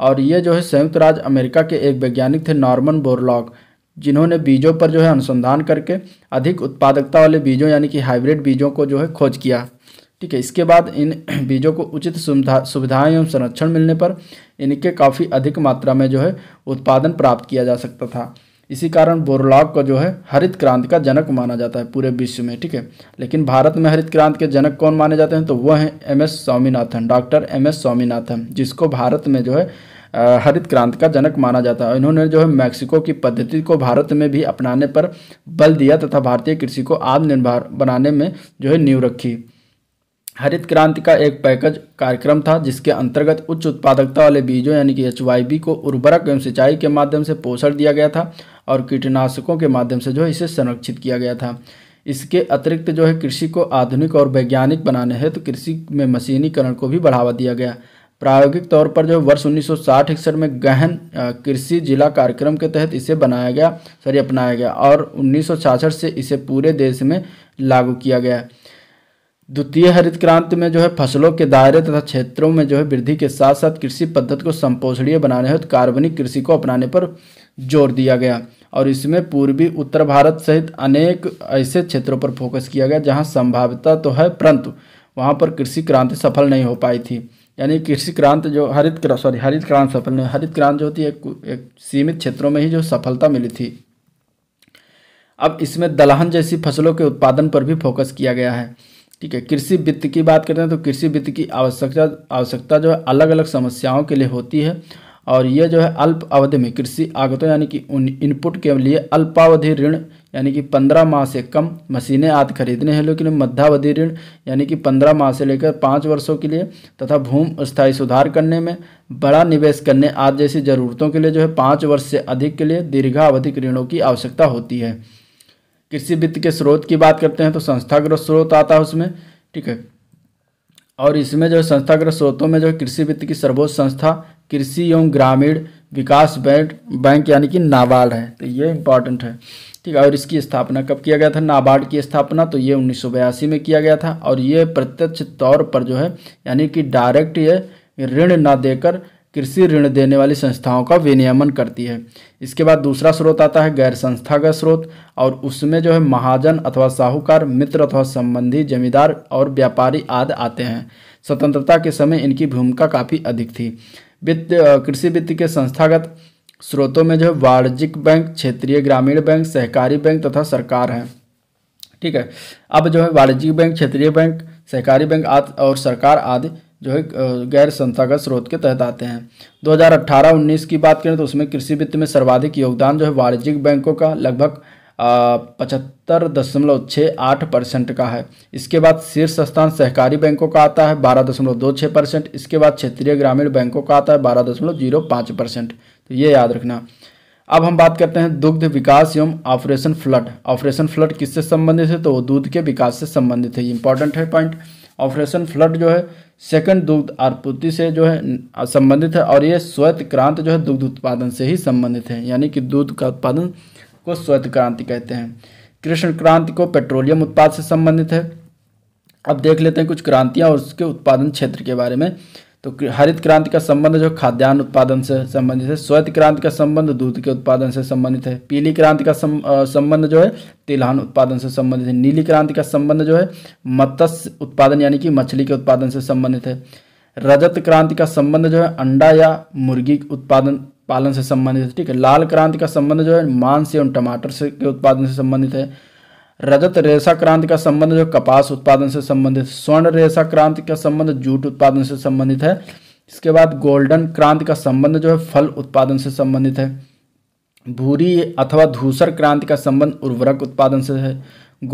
और ये जो है संयुक्त राज्य अमेरिका के एक वैज्ञानिक थे नॉर्मन बोरलॉग जिन्होंने बीजों पर जो है अनुसंधान करके अधिक उत्पादकता वाले बीजों यानी कि हाइब्रिड बीजों को जो है खोज किया ठीक है इसके बाद इन *clears throat* बीजों को उचित सुविधा सुविधाएँ एवं संरक्षण मिलने पर इनके काफ़ी अधिक मात्रा में जो है उत्पादन प्राप्त किया जा सकता था इसी कारण बोरलॉग को जो है हरित क्रांति का जनक माना जाता है पूरे विश्व में ठीक है लेकिन भारत में हरित क्रांति के जनक कौन माने जाते हैं तो वह हैं M S Swaminathan doctor M S Swaminathan जिसको भारत में जो है हरित क्रांति का जनक माना जाता है इन्होंने जो है मैक्सिको की पद्धति को भारत में भी अपनाने पर बल दिया तथा भारतीय कृषि को आत्मनिर्भर बनाने में जो है नींव रखी हरित क्रांति का एक पैकेज कार्यक्रम था जिसके अंतर्गत उच्च उत्पादकता वाले बीजों यानी कि एच को उर्वरक एवं सिंचाई के माध्यम से पोषण दिया गया था और कीटनाशकों के माध्यम से जो है इसे संरक्षित किया गया था इसके अतिरिक्त जो है कृषि को आधुनिक और वैज्ञानिक बनाने हैं तो कृषि में मशीनीकरण को भी बढ़ावा दिया गया प्रायोगिक तौर पर जो वर्ष उन्नीस सौ में गहन कृषि जिला कार्यक्रम के तहत इसे बनाया गया सॉरी अपनाया गया और उन्नीस से इसे पूरे देश में लागू किया गया द्वितीय हरित क्रांति में जो है फसलों के दायरे तथा क्षेत्रों में जो है वृद्धि के साथ साथ कृषि पद्धति को संपोषणीय बनाने हेतु कार्बनिक कृषि को अपनाने पर जोर दिया गया और इसमें पूर्वी उत्तर भारत सहित अनेक ऐसे क्षेत्रों पर फोकस किया गया जहाँ संभाव्यता तो है परंतु वहाँ पर कृषि क्रांति सफल नहीं हो पाई थी यानी कृषि क्रांति जो हरित सॉरी हरित क्रांति सफल नहीं हरित क्रांति जो होती है एक, एक सीमित क्षेत्रों में ही जो सफलता मिली थी अब इसमें दलहन जैसी फसलों के उत्पादन पर भी फोकस किया गया है ठीक है कृषि वित्त की बात करते हैं तो कृषि वित्त की आवश्यकता आवश्यकता जो है अलग अलग समस्याओं के लिए होती है और ये जो है अल्प अवधि में कृषि आगतों यानी कि उन इनपुट के लिए अल्पावधि ऋण यानी कि पंद्रह माह से कम मशीनें आदि खरीदने हैं लेकिन मध्यावधि ऋण यानी कि पंद्रह माह से लेकर पाँच वर्षों के लिए तथा भूमि स्थायी सुधार करने में बड़ा निवेश करने आदि जैसी जरूरतों के लिए जो है पाँच वर्ष से अधिक के लिए दीर्घावधिक ऋणों की आवश्यकता होती है कृषि वित्त के स्रोत की बात करते हैं तो संस्थागत स्रोत आता है उसमें ठीक है और इसमें जो है संस्थागत स्रोतों में जो है कृषि वित्त की सर्वोच्च संस्था कृषि एवं ग्रामीण विकास बैंक बैंक यानी कि नाबार्ड है तो ये इम्पॉर्टेंट है ठीक है और इसकी स्थापना कब किया गया था नाबार्ड की स्थापना तो ये उन्नीस में किया गया था और ये प्रत्यक्ष तौर पर जो है यानी कि डायरेक्ट ये ऋण ना देकर कृषि ऋण देने वाली संस्थाओं का विनियमन करती है इसके बाद दूसरा स्रोत आता है गैर संस्थागत स्रोत और उसमें जो है महाजन अथवा साहूकार मित्र अथवा संबंधी जमींदार और व्यापारी आदि आते हैं स्वतंत्रता के समय इनकी भूमिका काफ़ी अधिक थी वित्त कृषि वित्त के संस्थागत स्रोतों में जो है वाणिज्यिक बैंक क्षेत्रीय ग्रामीण बैंक सहकारी बैंक तथा सरकार हैं ठीक है अब जो है वाणिज्यिक बैंक क्षेत्रीय बैंक सहकारी बैंक आदि और सरकार आदि जो है गैर संस्थागत स्रोत के तहत आते हैं 2018-19 की बात करें तो उसमें कृषि वित्त में सर्वाधिक योगदान जो है वाणिज्यिक बैंकों का लगभग पचहत्तर दशमलव छः आठ परसेंट का है इसके बाद शीर्ष स्थान सहकारी बैंकों का आता है बारह दशमलव दो छः परसेंट इसके बाद क्षेत्रीय ग्रामीण बैंकों का आता है बारह दशमलव जीरो पाँच परसेंट तो ये याद रखना अब हम बात करते हैं दुग्ध विकास एवं ऑपरेशन फ्लड ऑपरेशन फ्लड किससे संबंधित है तो वो दूध के विकास से संबंधित है ये इंपॉर्टेंट है पॉइंट ऑपरेशन फ्लड जो है सेकंड दुग्ध आपूर्ति से जो है संबंधित है और ये श्वेत क्रांत जो है दुग्ध उत्पादन से ही संबंधित है यानी कि दूध का उत्पादन को श्वेत क्रांति कहते हैं कृष्ण क्रांति को पेट्रोलियम उत्पाद से संबंधित है अब देख लेते हैं कुछ क्रांतियाँ और उसके उत्पादन क्षेत्र के बारे में तो हरित क्रांति का संबंध जो खाद्यान्न उत्पादन से संबंधित है श्वेत क्रांति का संबंध दूध के उत्पादन से संबंधित है पीली क्रांति का संबंध जो है तिलहन उत्पादन से संबंधित है नीली क्रांति का संबंध जो है मत्स्य उत्पादन यानी कि मछली के उत्पादन से संबंधित है रजत क्रांति का संबंध जो है अंडा या मुर्गी उत्पादन पालन से संबंधित है ठीक है लाल क्रांति का संबंध जो है मांस एवं टमाटर से के उत्पादन से संबंधित है रजत रेशा क्रांति का संबंध जो कपास उत्पादन से संबंधित स्वर्ण रेशा क्रांति का संबंध जूट उत्पादन से संबंधित है इसके बाद गोल्डन क्रांति का संबंध जो है फल उत्पादन से संबंधित है भूरी अथवा धूसर क्रांति का संबंध उर्वरक उत्पादन से है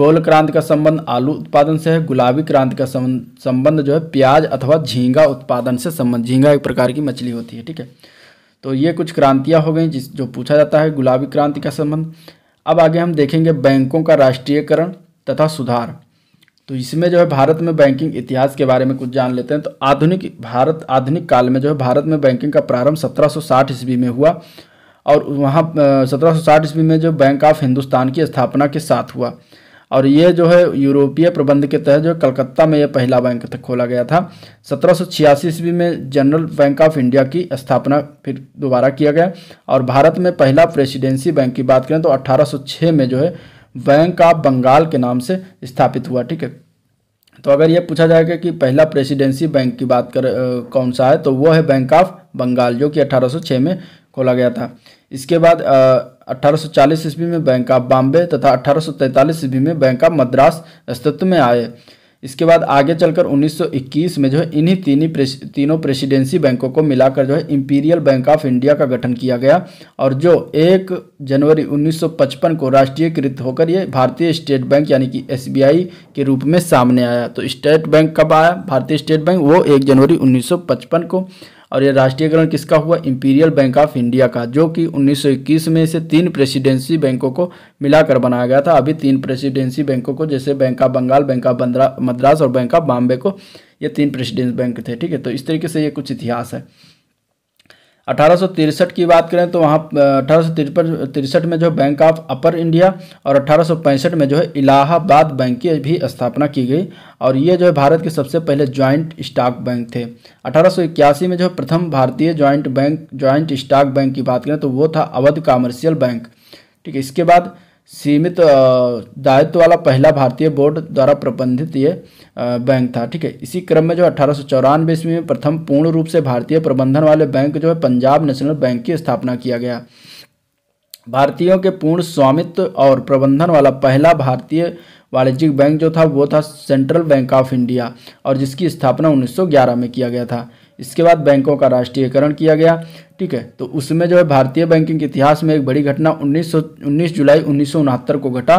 गोल क्रांति का संबंध आलू उत्पादन से है गुलाबी क्रांति का संबंध जो है प्याज अथवा झींगा उत्पादन से संबंध झींगा एक प्रकार की मछली होती है ठीक है तो ये कुछ क्रांतियाँ हो गई जिस जो पूछा जाता है गुलाबी क्रांति का संबंध अब आगे हम देखेंगे बैंकों का राष्ट्रीयकरण तथा सुधार तो इसमें जो है भारत में बैंकिंग इतिहास के बारे में कुछ जान लेते हैं तो आधुनिक भारत आधुनिक काल में जो है भारत में बैंकिंग का प्रारंभ 1760 ईस्वी में हुआ और वहाँ 1760 ईस्वी में जो बैंक ऑफ हिंदुस्तान की स्थापना के साथ हुआ और ये जो है यूरोपीय प्रबंध के तहत जो कलकत्ता में यह पहला बैंक था खोला गया था सत्रह सौ ईस्वी में जनरल बैंक ऑफ इंडिया की स्थापना फिर दोबारा किया गया और भारत में पहला प्रेसिडेंसी बैंक की बात करें तो 1806 में जो है बैंक ऑफ बंगाल के नाम से स्थापित हुआ ठीक है तो अगर ये पूछा जाएगा कि पहला प्रेसिडेंसी बैंक की बात कर कौन सा है तो वो है बैंक ऑफ बंगाल जो कि छः में खोला गया था इसके बाद अठारह ईस्वी में बैंक ऑफ बॉम्बे तथा अठारह ईस्वी में बैंक ऑफ मद्रास अस्तित्व में आए इसके बाद आगे चलकर 1921 में जो है इन्हीं तीन ही तीनों प्रेसिडेंसी बैंकों को मिलाकर जो है इंपीरियल बैंक ऑफ इंडिया का गठन किया गया और जो 1 जनवरी 1955 को राष्ट्रीयकृत होकर ये भारतीय स्टेट बैंक यानी कि एसबीआई के रूप में सामने आया तो स्टेट बैंक कब आया भारतीय स्टेट बैंक वो 1 जनवरी 1955 को और यह राष्ट्रीयकरण किसका हुआ इंपीरियल बैंक ऑफ इंडिया का जो कि 1921 में इसे तीन प्रेसिडेंसी बैंकों को मिलाकर बनाया गया था अभी तीन प्रेसिडेंसी बैंकों को जैसे bank of Bengal bank of Madras और बैंक ऑफ बॉम्बे को ये तीन प्रेसिडेंसी बैंक थे ठीक है तो इस तरीके से ये कुछ इतिहास है अठारह की बात करें तो वहाँ अठारह में जो बैंक ऑफ अपर इंडिया और अठारह में जो है इलाहाबाद बैंक की भी स्थापना की गई और ये जो है भारत के सबसे पहले ज्वाइंट स्टॉक बैंक थे अठारह में जो प्रथम भारतीय joint bank joint stock bank की बात करें तो वो था अवध कॉमर्शियल बैंक ठीक है इसके बाद सीमित दायित्व वाला पहला भारतीय बोर्ड द्वारा प्रबंधित ये बैंक था ठीक है इसी क्रम में जो अठारह सौ ईस्वी में प्रथम पूर्ण रूप से भारतीय प्रबंधन वाले बैंक जो है पंजाब नेशनल बैंक की स्थापना किया गया भारतीयों के पूर्ण स्वामित्व और प्रबंधन वाला पहला भारतीय वाणिज्यिक बैंक जो था वो था सेंट्रल बैंक ऑफ इंडिया और जिसकी स्थापना 1911 में किया गया था इसके बाद बैंकों का राष्ट्रीयकरण किया गया ठीक है तो उसमें जो है भारतीय बैंकिंग के इतिहास में एक बड़ी घटना 19 19 जुलाई उन्नीस को घटा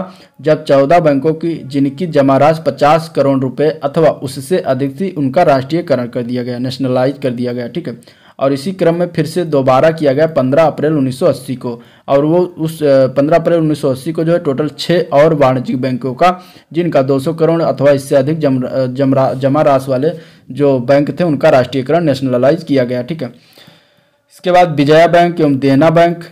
जब 14 बैंकों की जिनकी जमा राशि पचास करोड़ रुपए अथवा उससे अधिक थी उनका राष्ट्रीयकरण कर दिया गया नेशनलाइज कर दिया गया ठीक है और इसी क्रम में फिर से दोबारा किया गया 15 अप्रैल 1980 को और वो उस 15 अप्रैल 1980 को जो है टोटल छः और वाणिज्यिक बैंकों का जिनका 200 करोड़ अथवा इससे अधिक जम जमा जमा राशि वाले जो बैंक थे उनका राष्ट्रीयकरण नेशनलाइज किया गया ठीक है इसके बाद विजया बैंक एवं देना बैंक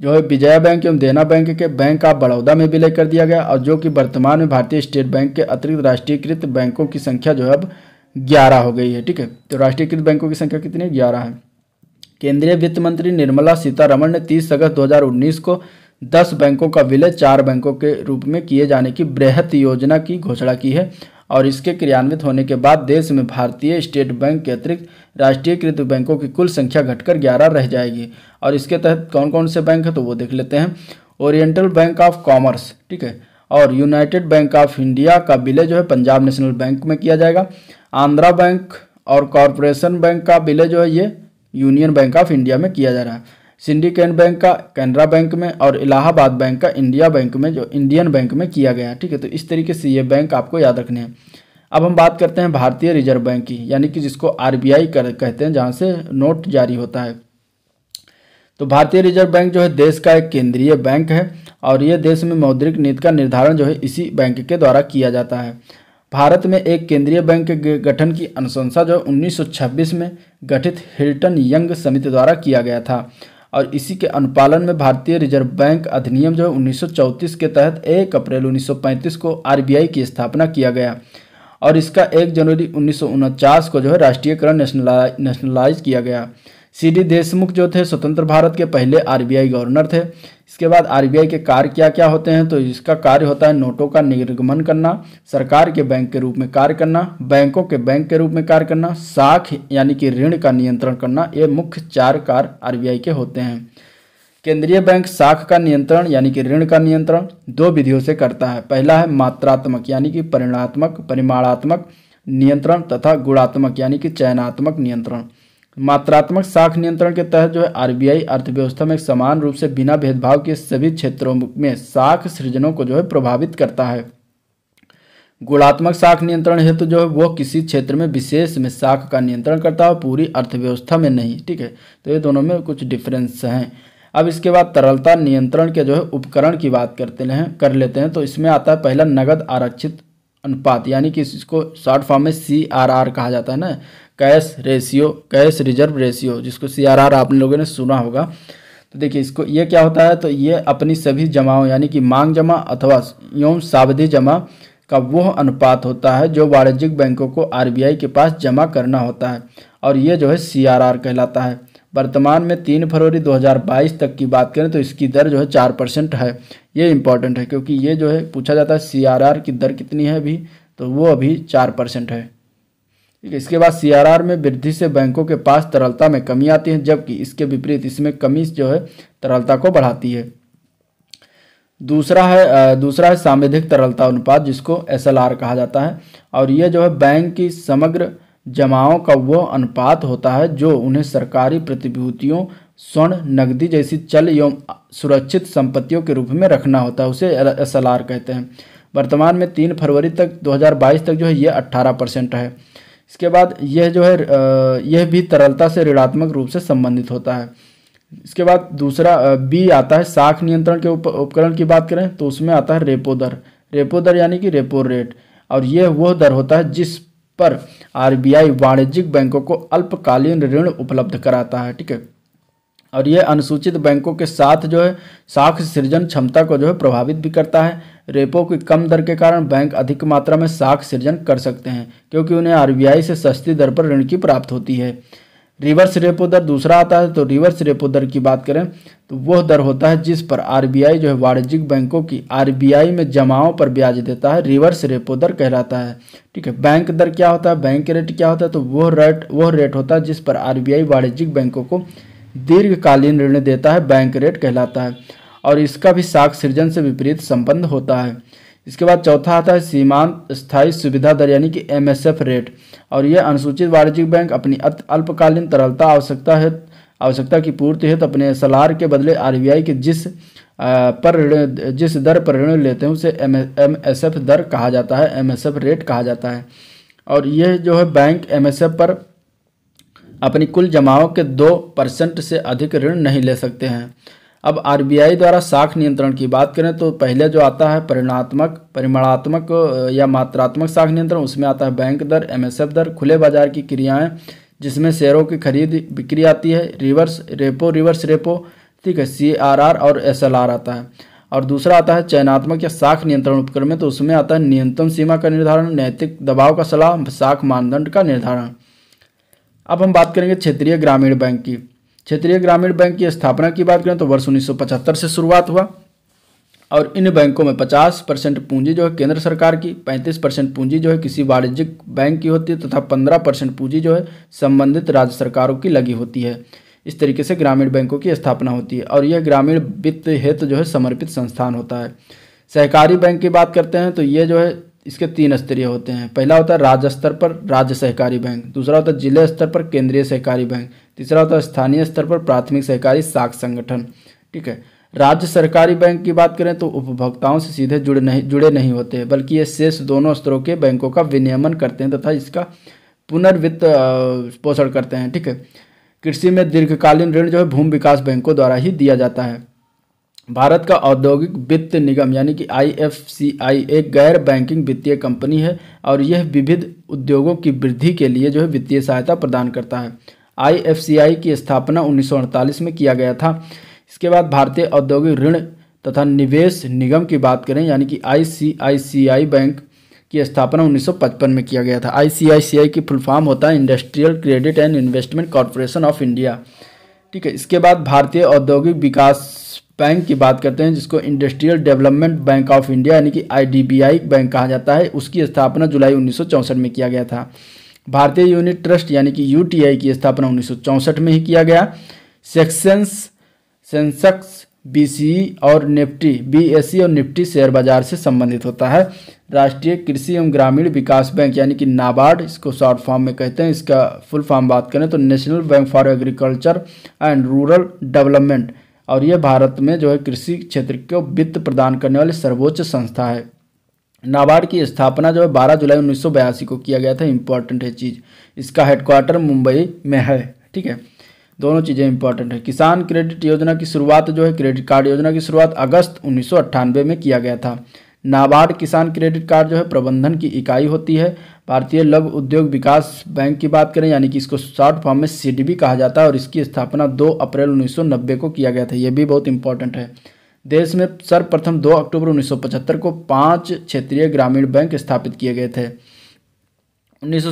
जो है विजया बैंक एवं देना बैंक के बैंक ऑफ बड़ौदा में विलय कर दिया गया और जो कि वर्तमान में भारतीय स्टेट बैंक के अतिरिक्त राष्ट्रीयकृत बैंकों की संख्या जो है अब ग्यारह हो गई है ठीक है तो राष्ट्रीयकृत बैंकों की संख्या कितनी है ग्यारह है केंद्रीय वित्त मंत्री निर्मला सीतारमण ने 30 अगस्त 2019 को 10 बैंकों का विलय चार बैंकों के रूप में किए जाने की बृहत योजना की घोषणा की है और इसके क्रियान्वित होने के बाद देश में भारतीय स्टेट बैंक के अतिरिक्त राष्ट्रीयकृत बैंकों की कुल संख्या घटकर 11 रह जाएगी और इसके तहत कौन कौन से बैंक हैं तो वो देख लेते हैं ओरिएंटल बैंक ऑफ कॉमर्स ठीक है और यूनाइटेड बैंक ऑफ इंडिया का विलय जो है पंजाब नेशनल बैंक में किया जाएगा आंध्रा बैंक और कॉरपोरेशन बैंक का विलय जो है ये यूनियन बैंक ऑफ इंडिया में किया जा रहा है सिंडिकेट बैंक का कैनरा बैंक में और इलाहाबाद बैंक का इंडिया बैंक में जो इंडियन बैंक में किया गया ठीक है तो इस तरीके से ये बैंक आपको याद रखने हैं अब हम बात करते हैं भारतीय रिजर्व बैंक की यानी कि जिसको आर कर कहते हैं जहाँ से नोट जारी होता है तो भारतीय रिजर्व बैंक जो है देश का एक केंद्रीय बैंक है और ये देश में मौद्रिक नीति का निर्धारण जो है इसी बैंक के द्वारा किया जाता है भारत में एक केंद्रीय बैंक के गठन की अनुशंसा जो 1926 में गठित हिल्टन यंग समिति द्वारा किया गया था और इसी के अनुपालन में भारतीय रिजर्व बैंक अधिनियम जो है उन्नीस के तहत 1 अप्रैल 1935 को आरबीआई की स्थापना किया गया और इसका 1 जनवरी उन्नीस को जो है राष्ट्रीयकरण नेशनलाइज किया गया सी डी देशमुख जो थे स्वतंत्र भारत के पहले आरबीआई गवर्नर थे इसके बाद आरबीआई के कार्य क्या क्या होते हैं तो इसका कार्य होता है नोटों का निर्गमन करना सरकार के बैंक के रूप में कार्य करना बैंकों के बैंक के रूप में कार्य करना साख यानी कि ऋण का नियंत्रण करना ये मुख्य चार कार्य आर के होते हैं केंद्रीय बैंक साख का नियंत्रण यानी कि ऋण का नियंत्रण दो विधियों से करता है पहला है मात्रात्मक यानी कि परिणात्मक परिमाणात्मक नियंत्रण तथा गुणात्मक यानी कि चयनात्मक नियंत्रण मात्रात्मक साख नियंत्रण के तहत जो है आरबीआई अर्थव्यवस्था में समान रूप से बिना भेदभाव के सभी क्षेत्रों में साख सृजनों को जो है प्रभावित करता है गुणात्मक साख नियंत्रण हेतु तो जो है वो किसी क्षेत्र में विशेष में साख का नियंत्रण करता है पूरी अर्थव्यवस्था में नहीं ठीक है तो ये दोनों में कुछ डिफरेंस हैं अब इसके बाद तरलता नियंत्रण के जो है उपकरण की बात करते हैं कर लेते हैं तो इसमें आता है पहला नगद आरक्षित अनुपात यानी कि इसको शॉर्ट फॉर्म में सी आर आर कहा जाता है ना cash ratio cash reserve ratio जिसको सी आप लोगों ने सुना होगा तो देखिए इसको ये क्या होता है तो ये अपनी सभी जमाओं यानी कि मांग जमा अथवा यौम सावधि जमा का वह अनुपात होता है जो वाणिज्यिक बैंकों को आरबीआई के पास जमा करना होता है और ये जो है सीआरआर कहलाता है वर्तमान में तीन फरवरी 2022 तक की बात करें तो इसकी दर जो है चार परसेंट है ये इम्पॉर्टेंट है क्योंकि ये जो है पूछा जाता है सीआरआर की दर कितनी है अभी तो वो अभी चार परसेंट है ठीक है इसके बाद सीआरआर में वृद्धि से बैंकों के पास तरलता में कमी आती है जबकि इसके विपरीत इसमें कमी जो है तरलता को बढ़ाती है दूसरा है दूसरा है सामिधिक तरलता अनुपात जिसको एस कहा जाता है और यह जो है बैंक की समग्र जमाओं का वह अनुपात होता है जो उन्हें सरकारी प्रतिभूतियों स्वर्ण नकदी जैसी चल एवं सुरक्षित संपत्तियों के रूप में रखना होता है उसे एस कहते हैं वर्तमान में तीन फरवरी तक 2022 तक जो है ये 18 परसेंट है इसके बाद यह जो है यह भी तरलता से ऋणात्मक रूप से संबंधित होता है इसके बाद दूसरा बी आता है साख नियंत्रण के उप, उपकरण की बात करें तो उसमें आता है रेपो दर रेपो दर यानी कि रेपो रेट और यह वह दर होता है जिस पर आरबीआई वाणिज्यिक बैंकों को अल्पकालीन ऋण उपलब्ध कराता है ठीक है और ये अनुसूचित बैंकों के साथ जो है साख सृजन क्षमता को जो है प्रभावित भी करता है रेपो की कम दर के कारण बैंक अधिक मात्रा में साख सृजन कर सकते हैं क्योंकि उन्हें आरबीआई से सस्ती दर पर ऋण की प्राप्त होती है रिवर्स रेपो दर दूसरा आता है तो रिवर्स रेपो दर की बात करें तो वह दर होता है जिस पर आर जो है वाणिज्यिक बैंकों की आर में जमाओं पर ब्याज देता है रिवर्स रेपो दर कहलाता है ठीक है बैंक दर क्या होता है बैंक रेट क्या होता है तो वह रेट वह रेट होता है जिस पर आर वाणिज्यिक बैंकों को दीर्घकालीन ऋण देता है बैंक रेट कहलाता है और इसका भी साख सृजन से विपरीत संबंध होता है इसके बाद चौथा आता है सीमांत स्थायी सुविधा दर यानी कि एम रेट और यह अनुसूचित वाणिज्यिक बैंक अपनी अल्पकालीन तरलता आवश्यकता है आवश्यकता की पूर्ति हेतु अपने सलार के बदले आर के जिस पर ऋण जिस दर पर ऋण लेते हैं उसे एम दर कहा जाता है एम रेट कहा जाता है और यह जो है बैंक एम पर अपनी कुल जमाओं के दो परसेंट से अधिक ऋण नहीं ले सकते हैं अब आरबीआई द्वारा साख नियंत्रण की बात करें तो पहले जो आता है परिणात्मक परिमाणात्मक या मात्रात्मक साख नियंत्रण उसमें आता है बैंक दर एमएसएफ दर खुले बाजार की क्रियाएं जिसमें शेयरों की खरीद बिक्री आती है रिवर्स रेपो रिवर्स रेपो ठीक है सी और एस आता है और दूसरा आता है चयनात्मक या साख नियंत्रण उपक्रम में तो उसमें आता है न्यूनतम सीमा का निर्धारण नैतिक दबाव का सलाह साख मानदंड का निर्धारण अब हम बात करेंगे क्षेत्रीय ग्रामीण बैंक की क्षेत्रीय ग्रामीण बैंक की स्थापना की बात करें तो वर्ष उन्नीस से शुरुआत हुआ और इन बैंकों में 50 परसेंट पूंजी जो है केंद्र सरकार की 35 परसेंट पूंजी जो है किसी वाणिज्यिक बैंक की होती है तथा 15 परसेंट पूंजी जो है संबंधित राज्य सरकारों की लगी होती है इस तरीके से ग्रामीण बैंकों की स्थापना होती है और यह ग्रामीण वित्त हेतु जो है समर्पित संस्थान होता है सहकारी बैंक की बात करते हैं तो ये जो है इसके तीन स्तरीय होते हैं पहला होता है राज्य स्तर पर राज्य सहकारी बैंक दूसरा होता है जिले स्तर पर केंद्रीय सहकारी बैंक तीसरा होता है स्थानीय स्तर पर प्राथमिक सहकारी साख संगठन ठीक है राज्य सरकारी बैंक की बात करें तो उपभोक्ताओं से सीधे जुड़े नहीं जुड़े नहीं होते बल्कि ये शेष दोनों स्तरों के बैंकों का विनियमन करते हैं तथा इसका पुनर्वित्त पोषण करते हैं ठीक है कृषि में दीर्घकालीन ऋण जो है भूमि विकास बैंकों द्वारा ही दिया जाता है भारत का औद्योगिक वित्त निगम यानी कि आई एक गैर बैंकिंग वित्तीय कंपनी है और यह विविध उद्योगों की वृद्धि के लिए जो है वित्तीय सहायता प्रदान करता है आई की स्थापना उन्नीस में किया गया था इसके बाद भारतीय औद्योगिक ऋण तथा निवेश निगम की बात करें यानी कि आई बैंक की स्थापना 1955 में किया गया था आई की फुल फॉर्म होता है industrial credit and investment corporation of India ठीक है इसके बाद भारतीय औद्योगिक विकास बैंक की बात करते हैं जिसको industrial development bank of India यानी कि आईडीबीआई बैंक कहा जाता है उसकी स्थापना जुलाई उन्नीस में किया गया था भारतीय यूनिट ट्रस्ट यानी कि यू की स्थापना उन्नीस में ही किया गया सेक्शंस सेंसक्स बी और निफ्टी बी e और निफ्टी शेयर बाजार से संबंधित होता है राष्ट्रीय कृषि एवं ग्रामीण विकास बैंक यानी कि नाबार्ड इसको शॉर्ट फॉर्म में कहते हैं इसका फुल फॉर्म बात करें तो national bank for agriculture and rural development और यह भारत में जो है कृषि क्षेत्र को वित्त प्रदान करने वाली सर्वोच्च संस्था है नाबार्ड की स्थापना जो है 12 जुलाई उन्नीस को किया गया था इम्पॉर्टेंट है चीज़ इसका हेडक्वार्टर मुंबई में है ठीक है दोनों चीज़ें इंपॉर्टेंट है किसान क्रेडिट योजना की शुरुआत जो है क्रेडिट कार्ड योजना की शुरुआत अगस्त उन्नीस में किया गया था नाबार्ड किसान क्रेडिट कार्ड जो है प्रबंधन की इकाई होती है भारतीय लघु उद्योग विकास बैंक की बात करें यानी कि इसको शॉर्ट फॉर्म में सी कहा जाता है और इसकी स्थापना 2 अप्रैल 1990 को किया गया था यह भी बहुत इंपॉर्टेंट है देश में सर्वप्रथम 2 अक्टूबर 1975 को पांच क्षेत्रीय ग्रामीण बैंक स्थापित किए गए थे उन्नीस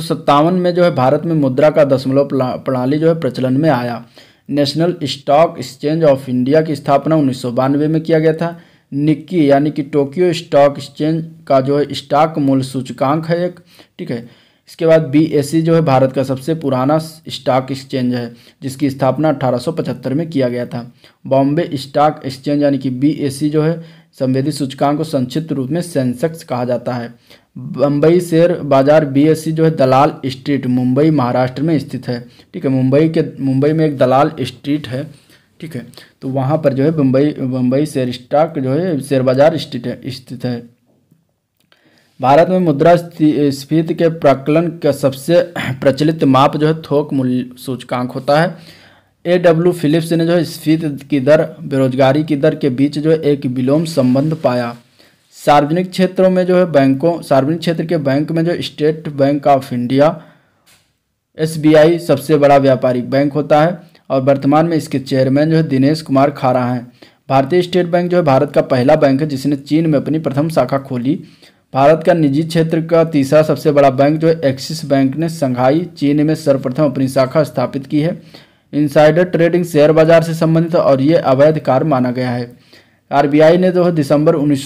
में जो है भारत में मुद्रा का दशमलव प्रणाली जो है प्रचलन में आया national stock exchange of India की स्थापना उन्नीस में किया गया था निक्की यानी कि टोक्यो स्टॉक एक्सचेंज का जो है स्टॉक मूल्य सूचकांक है एक ठीक है इसके बाद बी जो है भारत का सबसे पुराना स्टॉक एक्सचेंज है जिसकी स्थापना 1875 में किया गया था बॉम्बे स्टॉक एक्सचेंज यानी कि बी जो है संवेदी सूचकांक को संक्षिप्त रूप में सेंसेक्स कहा जाता है बम्बई शेयर बाजार बी जो है दलाल स्ट्रीट मुंबई महाराष्ट्र में स्थित है ठीक है मुंबई के मुंबई में एक दलाल स्ट्रीट है ठीक है तो वहाँ पर जो है बम्बई बम्बई शेयर स्टॉक जो है शेयर बाजार स्थित है भारत में मुद्रा स्फीति के प्रकलन का सबसे प्रचलित माप जो है थोक मूल्य सूचकांक होता है ए डब्ल्यू फिलिप्स ने जो है स्फीति की दर बेरोजगारी की दर के बीच जो है एक विलोम संबंध पाया सार्वजनिक क्षेत्रों में जो है बैंकों सार्वजनिक क्षेत्र के बैंक में जो state bank of India S सबसे बड़ा व्यापारिक बैंक होता है और वर्तमान में इसके चेयरमैन जो है दिनेश कुमार खारा हैं भारतीय स्टेट बैंक जो है भारत का पहला बैंक है जिसने चीन में अपनी प्रथम शाखा खोली भारत का निजी क्षेत्र का तीसरा सबसे बड़ा बैंक जो है एक्सिस बैंक ने संघाई चीन में सर्वप्रथम अपनी शाखा स्थापित की है इनसाइडर ट्रेडिंग शेयर बाजार से संबंधित और ये अवैध कार्य माना गया है आरबीआई ने जो तो है दिसंबर उन्नीस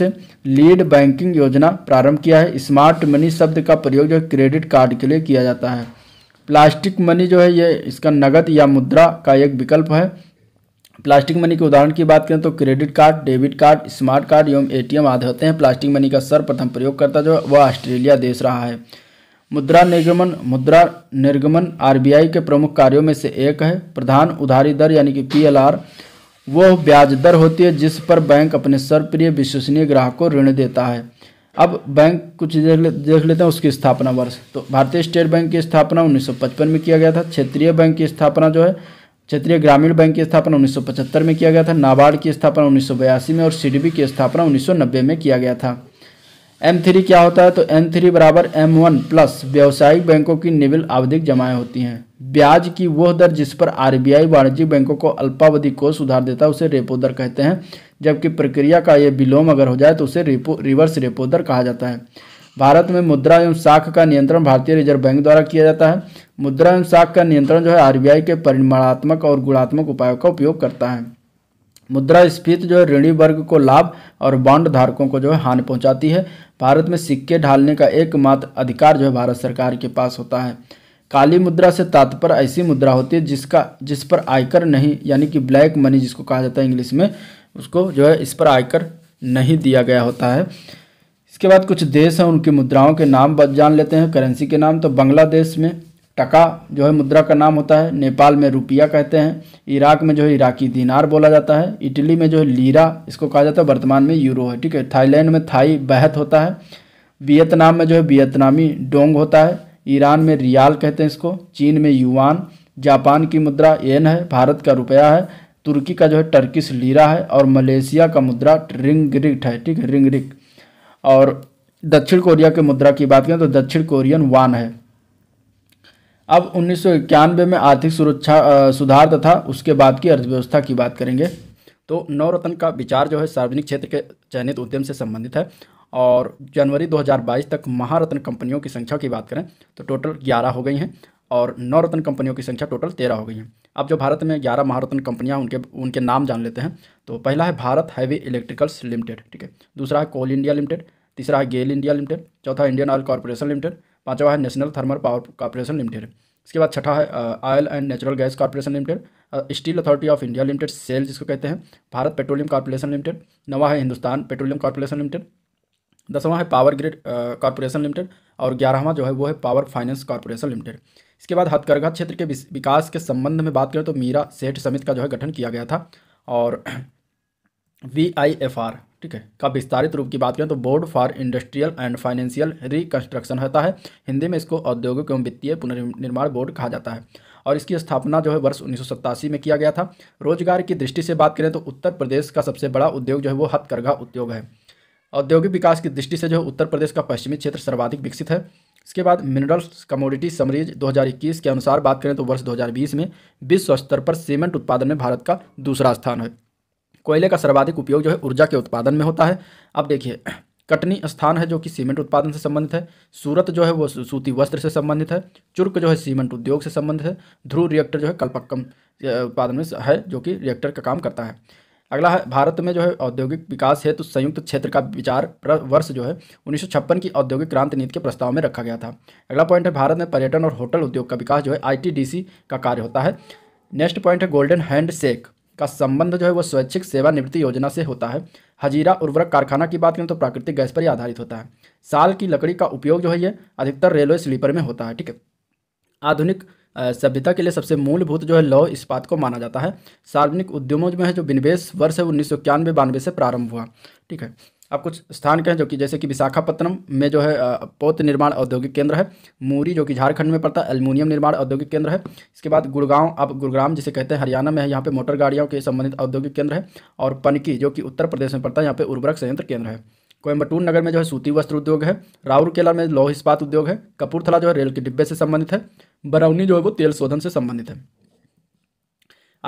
से लीड बैंकिंग योजना प्रारंभ किया है स्मार्ट मनी शब्द का प्रयोग जो क्रेडिट कार्ड के लिए किया जाता है प्लास्टिक मनी जो है ये इसका नगद या मुद्रा का एक विकल्प है प्लास्टिक मनी के उदाहरण की बात करें तो credit card debit card smart card एवं एम आदि होते हैं प्लास्टिक मनी का सर्वप्रथम प्रयोगकर्ता जो है वह ऑस्ट्रेलिया देश रहा है मुद्रा निर्गमन मुद्रा निर्गमन आरबीआई के प्रमुख कार्यों में से एक है प्रधान उधारी दर यानी कि पीएलआर वह ब्याज दर होती है जिस पर बैंक अपने सर्वप्रिय विश्वसनीय ग्राहक को ऋण देता है अब बैंक कुछ देख ले, देख लेते हैं उसकी स्थापना वर्ष तो भारतीय स्टेट बैंक की स्थापना 1955 में किया गया था क्षेत्रीय बैंक की स्थापना जो है क्षेत्रीय ग्रामीण बैंक की स्थापना 1975 में किया गया था नाबार्ड की स्थापना 1982 में और सीडीबी की स्थापना 1990 में किया गया था एम थ्री क्या होता है तो थ्री बराबर एम वन प्लस व्यावसायिक बैंकों की निविल आवधिक जमाएं होती हैं ब्याज की वह दर जिस पर आर बी आई वाणिज्यिक बैंकों को अल्पावधि को सुधार देता है उसे रेपो दर कहते हैं जबकि प्रक्रिया का यह विलोम अगर हो जाए तो उसे रेपो रिवर्स रेपो दर कहा जाता है भारत में मुद्रा एवं साख का नियंत्रण भारतीय रिजर्व बैंक द्वारा किया जाता है मुद्रा एवं साख का नियंत्रण जो है आई के परिमाणात्मक और गुणात्मक उपायों का उपयोग करता है मुद्रा स्फीत जो है ऋणी वर्ग को लाभ और बॉन्ड धारकों को जो है हानि पहुंचाती है भारत में सिक्के ढालने का एकमात्र अधिकार जो है भारत सरकार के पास होता है काली मुद्रा से तात्पर्य ऐसी मुद्रा होती है जिसका जिस पर आयकर नहीं यानी कि ब्लैक मनी जिसको कहा जाता है इंग्लिश में उसको जो है इस पर आयकर नहीं दिया गया होता है इसके बाद कुछ देश हैं उनकी मुद्राओं के नाम जान लेते हैं करेंसी के नाम तो बांग्लादेश में टका जो है मुद्रा का नाम होता है नेपाल में रुपया कहते हैं इराक में जो है इराकी दिनार बोला जाता है इटली में जो है लीरा इसको कहा जाता है वर्तमान में यूरो है ठीक है थाईलैंड में थाई बहत होता है वियतनाम में जो है वियतनामी डोंग होता है ईरान में रियाल कहते हैं इसको चीन में युवान जापान की मुद्रा एन है भारत का रुपया है तुर्की का जो है टर्किस लीरा है और मलेशिया का मुद्रा रिंगरिट है ठीक है रिंगरिक और दक्षिण कोरिया के मुद्रा की बात करें तो दक्षिण कोरियन वान है अब उन्नीस में आर्थिक सुरक्षा सुधार तथा उसके बाद की अर्थव्यवस्था की बात करेंगे तो नवरत्न का विचार जो है सार्वजनिक क्षेत्र के चयनित उद्यम से संबंधित है और जनवरी 2022 तक महारत्न कंपनियों की संख्या की बात करें तो टोटल 11 हो गई हैं और नवरत्न कंपनियों की संख्या टोटल 13 हो गई हैं अब जो भारत में 11 महारत्न कंपनियां उनके उनके नाम जान लेते हैं तो पहला है भारत हैवी इलेक्ट्रिकल्स लिमिटेड ठीक है दूसरा है कोल इंडिया लिमिटेड तीसरा है गेल इंडिया लिमिटेड चौथा इंडियन ऑयल कॉरपोरेशन लिमिटेड पाँचवा है national thermal power corporation limited इसके बाद छठा है oil and natural gas corporation limited steel authority of India limited SAIL जिसको कहते हैं भारत पेट्रोलियम कॉरपोरेशन लिमिटेड नवा है हिंदुस्तान पेट्रोलियम कॉरपोरेशन लिमिटेड दसवां है पावर ग्रिड कॉरपोरेशन लिमिटेड और ग्यारहवां जो है वो है पावर फाइनेंस कॉरपोरेशन लिमिटेड इसके बाद हथकरघा क्षेत्र के विकास के संबंध में बात करें तो मीरा सेठ समिति का जो है गठन किया गया था और वी आई एफ आर ठीक है का विस्तारित रूप की बात करें तो board for industrial and financial reconstruction होता है हिंदी में इसको औद्योगिक एवं वित्तीय पुनर्निर्माण बोर्ड कहा जाता है और इसकी स्थापना जो है वर्ष उन्नीस में किया गया था रोजगार की दृष्टि से बात करें तो उत्तर प्रदेश का सबसे बड़ा उद्योग जो है वो हथकरघा उद्योग है औद्योगिक विकास की दृष्टि से जो है उत्तर प्रदेश का पश्चिमी क्षेत्र सर्वाधिक विकसित है इसके बाद मिनरल्स कमोडिटी समरीज 2021 के अनुसार बात करें तो वर्ष 2020 में विश्व स्तर पर सीमेंट उत्पादन में भारत का दूसरा स्थान है कोयले का सर्वाधिक उपयोग जो है ऊर्जा के उत्पादन में होता है अब देखिए कटनी स्थान है जो कि सीमेंट उत्पादन से संबंधित है सूरत जो है वो सूती वस्त्र से संबंधित है चुर्क जो है सीमेंट उद्योग से संबंधित है ध्रुव रिएक्टर जो है कल्पक्कम उत्पादन में है जो कि रिएक्टर का काम करता है अगला है भारत में जो है औद्योगिक विकास है तो संयुक्त क्षेत्र का विचार वर्ष जो है उन्नीस की औद्योगिक क्रांति नीति के प्रस्ताव में रखा गया था अगला पॉइंट है भारत में पर्यटन और होटल उद्योग का विकास जो है आईटीडीसी का कार्य होता है नेक्स्ट पॉइंट है गोल्डन हैंड शेक का संबंध जो है वो स्वैच्छिक सेवानिवृत्ति योजना से होता है हजीरा उर्वरक कारखाना की बात करें तो प्राकृतिक गैस पर ही आधारित होता है साल की लकड़ी का उपयोग जो है ये अधिकतर रेलवे स्लीपर में होता है ठीक है आधुनिक सभ्यता के लिए सबसे मूलभूत जो है लौह इस्पात को माना जाता है सार्वजनिक उद्यमों में है जो विनिवेश वर्ष है उन्नीस सौ इक्यानवे बानवे से प्रारंभ हुआ ठीक है अब कुछ स्थान के हैं जो कि जैसे कि विशाखापत्तनम में जो है पौत निर्माण औद्योगिक केंद्र है मूरी जो कि झारखंड में पड़ता है एल्यूमिनियम निर्माण औद्योगिक केंद्र है इसके बाद गुड़गांव अब गुड़ग्राम जिसे कहते हैं हरियाणा में है यहाँ पे मोटर गाड़ियों के संबंधित औद्योगिक केंद्र है और पनकी जो कि उत्तर प्रदेश में पड़ता है यहाँ पे उर्वरक संयंत्र केंद्र है कोयम्बटूर नगर में जो है सूती वस्त्र उद्योग है राउरकेला में लौह इस्पात उद्योग है कपूरथला जो है रेल के डिब्बे से संबंधित है बरौनी जो है वो तेल शोधन से संबंधित है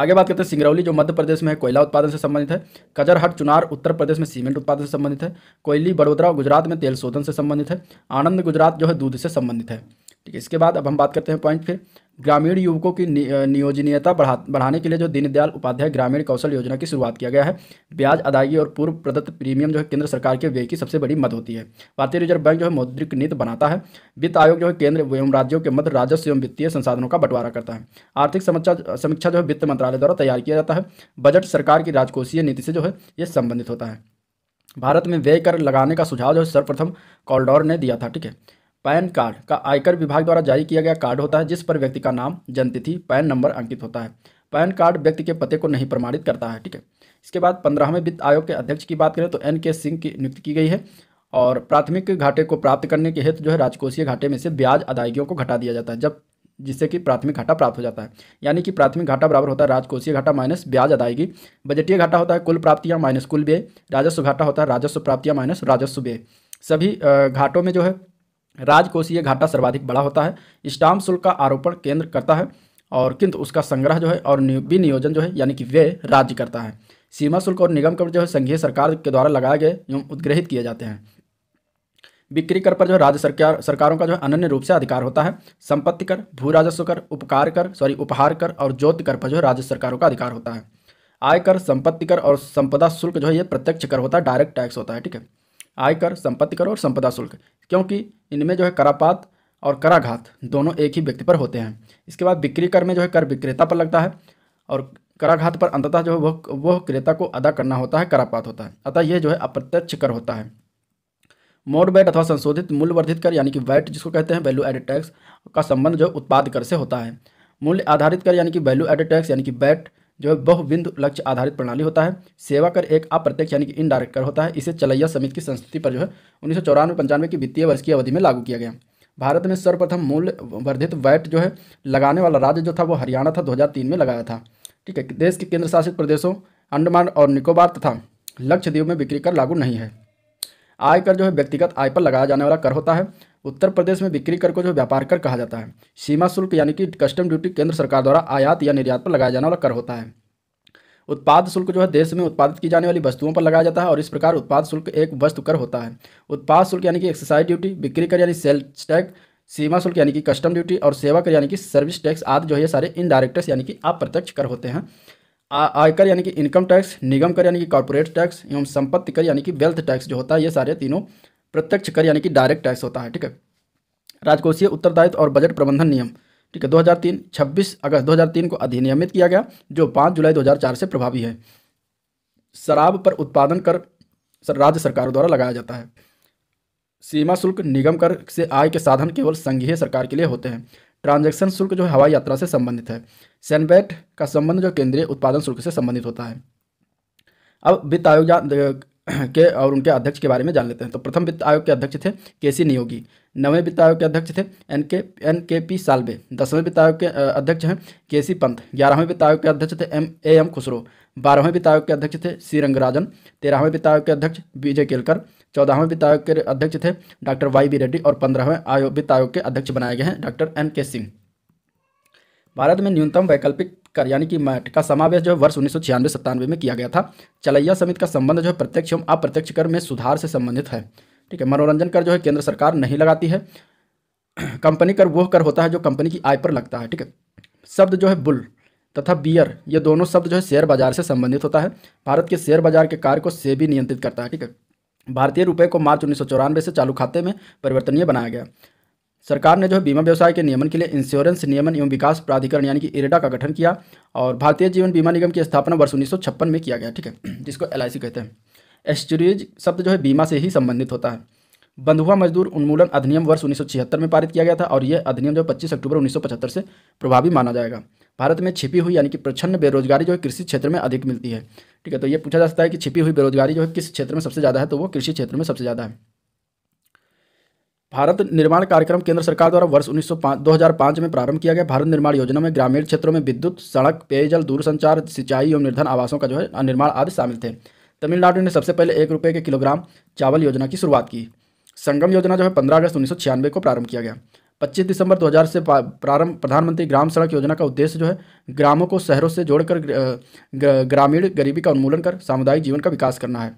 आगे बात करते हैं सिंगरौली जो मध्य प्रदेश में है कोयला उत्पादन से संबंधित है कजरहट चुनार उत्तर प्रदेश में सीमेंट उत्पादन से संबंधित है कोयली बड़ोदरा गुजरात में तेल शोधन से संबंधित है आनंद गुजरात जो है दूध से संबंधित है ठीक है इसके बाद अब हम बात करते हैं पॉइंट फिर ग्रामीण युवकों की नियोजनीयता बढ़ा बढ़ाने के लिए जो दीनदयाल उपाध्याय ग्रामीण कौशल योजना की शुरुआत किया गया है ब्याज अदायगी और पूर्व प्रदत्त प्रीमियम जो है केंद्र सरकार के व्यय की सबसे बड़ी मद होती है भारतीय रिजर्व बैंक जो है मौद्रिक नीति बनाता है वित्त आयोग जो है केंद्र एवं राज्यों के मध्य राजस्व एवं वित्तीय संसाधनों का बंटवारा करता है आर्थिक समीक्षा समीक्षा जो है वित्त मंत्रालय द्वारा तैयार किया जाता है बजट सरकार की राजकोषीय नीति से जो है ये संबंधित होता है भारत में व्यय कर लगाने का सुझाव जो है सर्वप्रथम कॉलडोर ने दिया था ठीक है पैन कार्ड का आयकर विभाग द्वारा जारी किया गया कार्ड होता है जिस पर व्यक्ति का नाम जन्मतिथि पैन नंबर अंकित होता है पैन कार्ड व्यक्ति के पते को नहीं प्रमाणित करता है ठीक है इसके बाद पंद्रहवें वित्त आयोग के अध्यक्ष की बात करें तो एन के सिंह की नियुक्ति की गई है और प्राथमिक घाटे को प्राप्त करने के हेतु जो है राजकोषीय घाटे में से ब्याज अदायगियों को घटा दिया जाता है जब जिससे कि प्राथमिक घाटा प्राप्त हो जाता है यानी कि प्राथमिक घाटा बराबर होता है राजकोषीय घाटा माइनस ब्याज अदायगी बजटीय घाटा होता है कुल प्राप्तियां माइनस कुल व्यय राजस्व घाटा होता है राजस्व प्राप्तियां माइनस राजस्व व्यय सभी घाटों में जो है राजकोषीय घाटा सर्वाधिक बड़ा होता है स्टाम्प शुल्क का आरोपण केंद्र करता है और किंतु उसका संग्रह जो है और विनियोजन जो है यानी कि व्यय राज्य करता है सीमा शुल्क और निगम कर जो है संघीय सरकार के द्वारा लगाए गए एवं उद्ग्रहित किए जाते हैं बिक्री कर पर जो राज्य सरकार सरकारों का जो अनन्य रूप से अधिकार होता है संपत्ति कर भू राजस्व कर उपकार कर सॉरी उपहार कर और ज्योत कर पर जो राज्य सरकारों का अधिकार होता है आयकर संपत्ति कर और संपदा शुल्क जो है ये प्रत्यक्ष कर होता है डायरेक्ट टैक्स होता है ठीक है आयकर संपत्ति कर और संपदा शुल्क क्योंकि इनमें जो है करापात और कराघात दोनों एक ही व्यक्ति पर होते हैं इसके बाद बिक्री कर में जो है कर विक्रेता पर लगता है और कराघात पर अंततः जो है वह वह क्रेता को अदा करना होता है करापात होता है अतः यह जो है अप्रत्यक्ष कर होता है मोड वैट अथवा संशोधित मूल्य वर्धित कर यानी कि वैट जिसको कहते हैं वैल्यू एडेड टैक्स का संबंध जो उत्पाद कर से होता है मूल्य आधारित कर यानी कि वैल्यू एडेड टैक्स यानी कि वैट जो है बहुबिंदु लक्ष्य आधारित प्रणाली होता है सेवा कर एक अप्रत्यक्ष यानी कि इनडायरेक्ट कर होता है इसे चलैया समिति की संस्कृति पर जो है उन्नीस सौ चौरानवे पंचानवे की वित्तीय वर्ष की अवधि में लागू किया गया भारत में सर्वप्रथम मूल्य वर्धित वैट जो है लगाने वाला राज्य जो था वो हरियाणा था तीन में लगाया था ठीक है देश के केंद्र शासित प्रदेशों अंडमान और निकोबार तथा लक्षद्वीप में बिक्री कर लागू नहीं है आयकर जो है व्यक्तिगत आय पर लगाया जाने वाला कर होता है उत्तर प्रदेश में बिक्री कर को जो व्यापार कर कहा जाता है सीमा शुल्क यानी कि कस्टम ड्यूटी केंद्र सरकार द्वारा आयात या निर्यात पर लगाया जाने वाला कर होता है उत्पाद शुल्क जो है देश में उत्पादित की जाने वाली वस्तुओं पर लगाया जाता है और इस प्रकार उत्पाद शुल्क एक वस्तु कर होता है उत्पाद शुल्क यानी कि एक्साइज ड्यूटी बिक्री कर यानी सेल्स टैक्स सीमा शुल्क यानी कि कस्टम ड्यूटी और सेवा कर यानी कि सर्विस टैक्स आदि जो है सारे इनडायरेक्ट यानी कि अप्रत्यक्ष कर होते हैं आयकर यानी कि इनकम टैक्स निगम कर यानी कि कॉरपोरेट टैक्स एवं संपत्ति कर यानी कि वेल्थ टैक्स जो होता है ये सारे तीनों प्रत्यक्ष कर यानी कि डायरेक्ट टैक्स होता है ठीक है राजकोषीय उत्तरदायित्व और बजट प्रबंधन नियम ठीक है 2003 26 अगस्त 2003 को अधिनियमित किया गया जो 5 जुलाई 2004 से प्रभावी है शराब पर उत्पादन कर सर राज्य सरकार द्वारा लगाया जाता है सीमा शुल्क निगम कर से आय के साधन केवल संघीय सरकार के लिए होते हैं ट्रांजैक्शन शुल्क जो है हवाई यात्रा से संबंधित है सैनबेट का संबंध जो केंद्रीय उत्पादन शुल्क से संबंधित होता है अब वित्त आयोग के और उनके अध्यक्ष के बारे में जान लेते हैं तो प्रथम वित्त आयोग के अध्यक्ष थे के सी नियोगी नवे वित्त आयोग के अध्यक्ष थे एन के एन के पी साल्वे दसवें वित्त आयोग के अध्यक्ष हैं के सी पंत ग्यारहवें वित्त आयोग के अध्यक्ष थे एम ए एम खुसरो बारहवें वित्त आयोग के अध्यक्ष थे सी रंगराजन तेरहवें वित्त आयोग के अध्यक्ष विजय केलकर चौदहवें वित्त आयोग के अध्यक्ष थे डॉक्टर वाई बी रेड्डी और पंद्रहवें आयोग वित्त आयोग के अध्यक्ष बनाए गए हैं डॉक्टर एन के सिंह भारत में न्यूनतम वैकल्पिक कर यानी कि मैट का समावेश जो है वर्ष उन्नीस सौ छियानवे सत्तानवे में किया गया था चलैया समिति का संबंध जो है प्रत्यक्ष एवं अप्रत्यक्ष कर में सुधार से संबंधित है ठीक है मनोरंजन कर जो है केंद्र सरकार नहीं लगाती है कंपनी कर वह कर होता है जो कंपनी की आय पर लगता है ठीक है शब्द जो है बुल तथा बियर ये दोनों शब्द जो है शेयर बाजार से संबंधित होता है भारत के शेयर बाजार के कार्य को भी नियंत्रित करता है ठीक है भारतीय रुपए को मार्च उन्नीस से चालू खाते में परिवर्तनीय बनाया गया सरकार ने जो है बीमा व्यवसाय के नियमन के लिए इंश्योरेंस नियमन एवं विकास प्राधिकरण यानी कि इरेडा का गठन किया और भारतीय जीवन बीमा निगम की स्थापना वर्ष उन्नीस में किया गया ठीक है जिसको एल कहते हैं एस्चुरीज शब्द जो है बीमा से ही संबंधित होता है बंधुआ मजदूर उन्मूलन अधिनियम वर्ष उन्नीस में पारित किया गया था और यह अधिनियम जो 25 अक्टूबर 1975 से प्रभावी माना जाएगा भारत में छिपी हुई यानी कि प्रचंड बेरोजगारी जो है कृषि क्षेत्र में अधिक मिलती है ठीक है तो ये पूछा जा सकता है कि छिपी हुई बेरोजगारी जो है किस क्षेत्र में सबसे ज़्यादा है तो वो कृषि क्षेत्र में सबसे ज़्यादा है भारत निर्माण कार्यक्रम केंद्र सरकार द्वारा वर्ष उन्नीस 2005 में प्रारंभ किया गया भारत निर्माण योजना में ग्रामीण क्षेत्रों में विद्युत सड़क पेयजल दूरसंचार सिंचाई एवं निर्धन आवासों का जो है निर्माण आदि शामिल थे तमिलनाडु ने सबसे पहले एक रुपये के किलोग्राम चावल योजना की शुरुआत की संगम योजना जो है पंद्रह अगस्त उन्नीस को प्रारंभ किया गया 25 दिसंबर 2000 से प्रारंभ प्रधानमंत्री ग्राम सड़क योजना का उद्देश्य जो है ग्रामों को शहरों से जोड़कर ग्रामीण गरीबी का उन्मूलन कर सामुदायिक जीवन का विकास करना है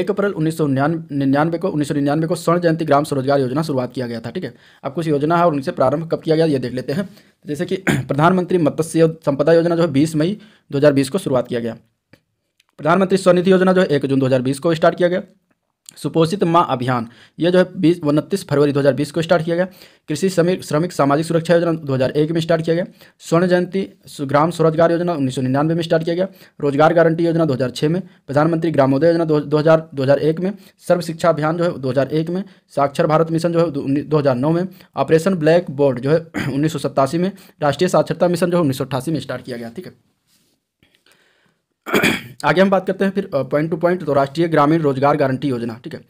एक अप्रैल उन्नीस सौ निन्यानवे को उन्नीस सौ निन्यानवे को स्वर्ण जयंती ग्राम स्वरोजगार योजना शुरुआत किया गया था ठीक है अब कुछ योजना है और उनसे प्रारंभ कब किया गया ये देख लेते हैं जैसे कि *clears throat* प्रधानमंत्री मत्स्य संपदा योजना जो है बीस मई दो को शुरुआत किया गया प्रधानमंत्री स्वनिधि योजना जो है एक जून 2020 को स्टार्ट किया गया सुपोषित माँ अभियान यह जो है बीस उनतीस फरवरी 2020 को स्टार्ट किया गया कृषि श्रमिक श्रमिक सामाजिक सुरक्षा योजना 2001 में स्टार्ट किया गया स्वर्ण जयंती ग्राम स्वरोजगार योजना उन्नीस में स्टार्ट किया गया रोजगार गारंटी योजना 2006 में प्रधानमंत्री ग्रामोदय योजना 2000 2001 में सर्व शिक्षा अभियान जो है 2001 में साक्षर भारत मिशन जो है दो में ऑपरेशन ब्लैक बोर्ड जो है *clears throat* उन्नीस में राष्ट्रीय साक्षरता मिशन जो है उन्नीस में स्टार्ट किया गया ठीक है *clears throat* आगे हम बात करते हैं फिर पॉइंट टू पॉइंट तो राष्ट्रीय ग्रामीण रोजगार गारंटी योजना ठीक है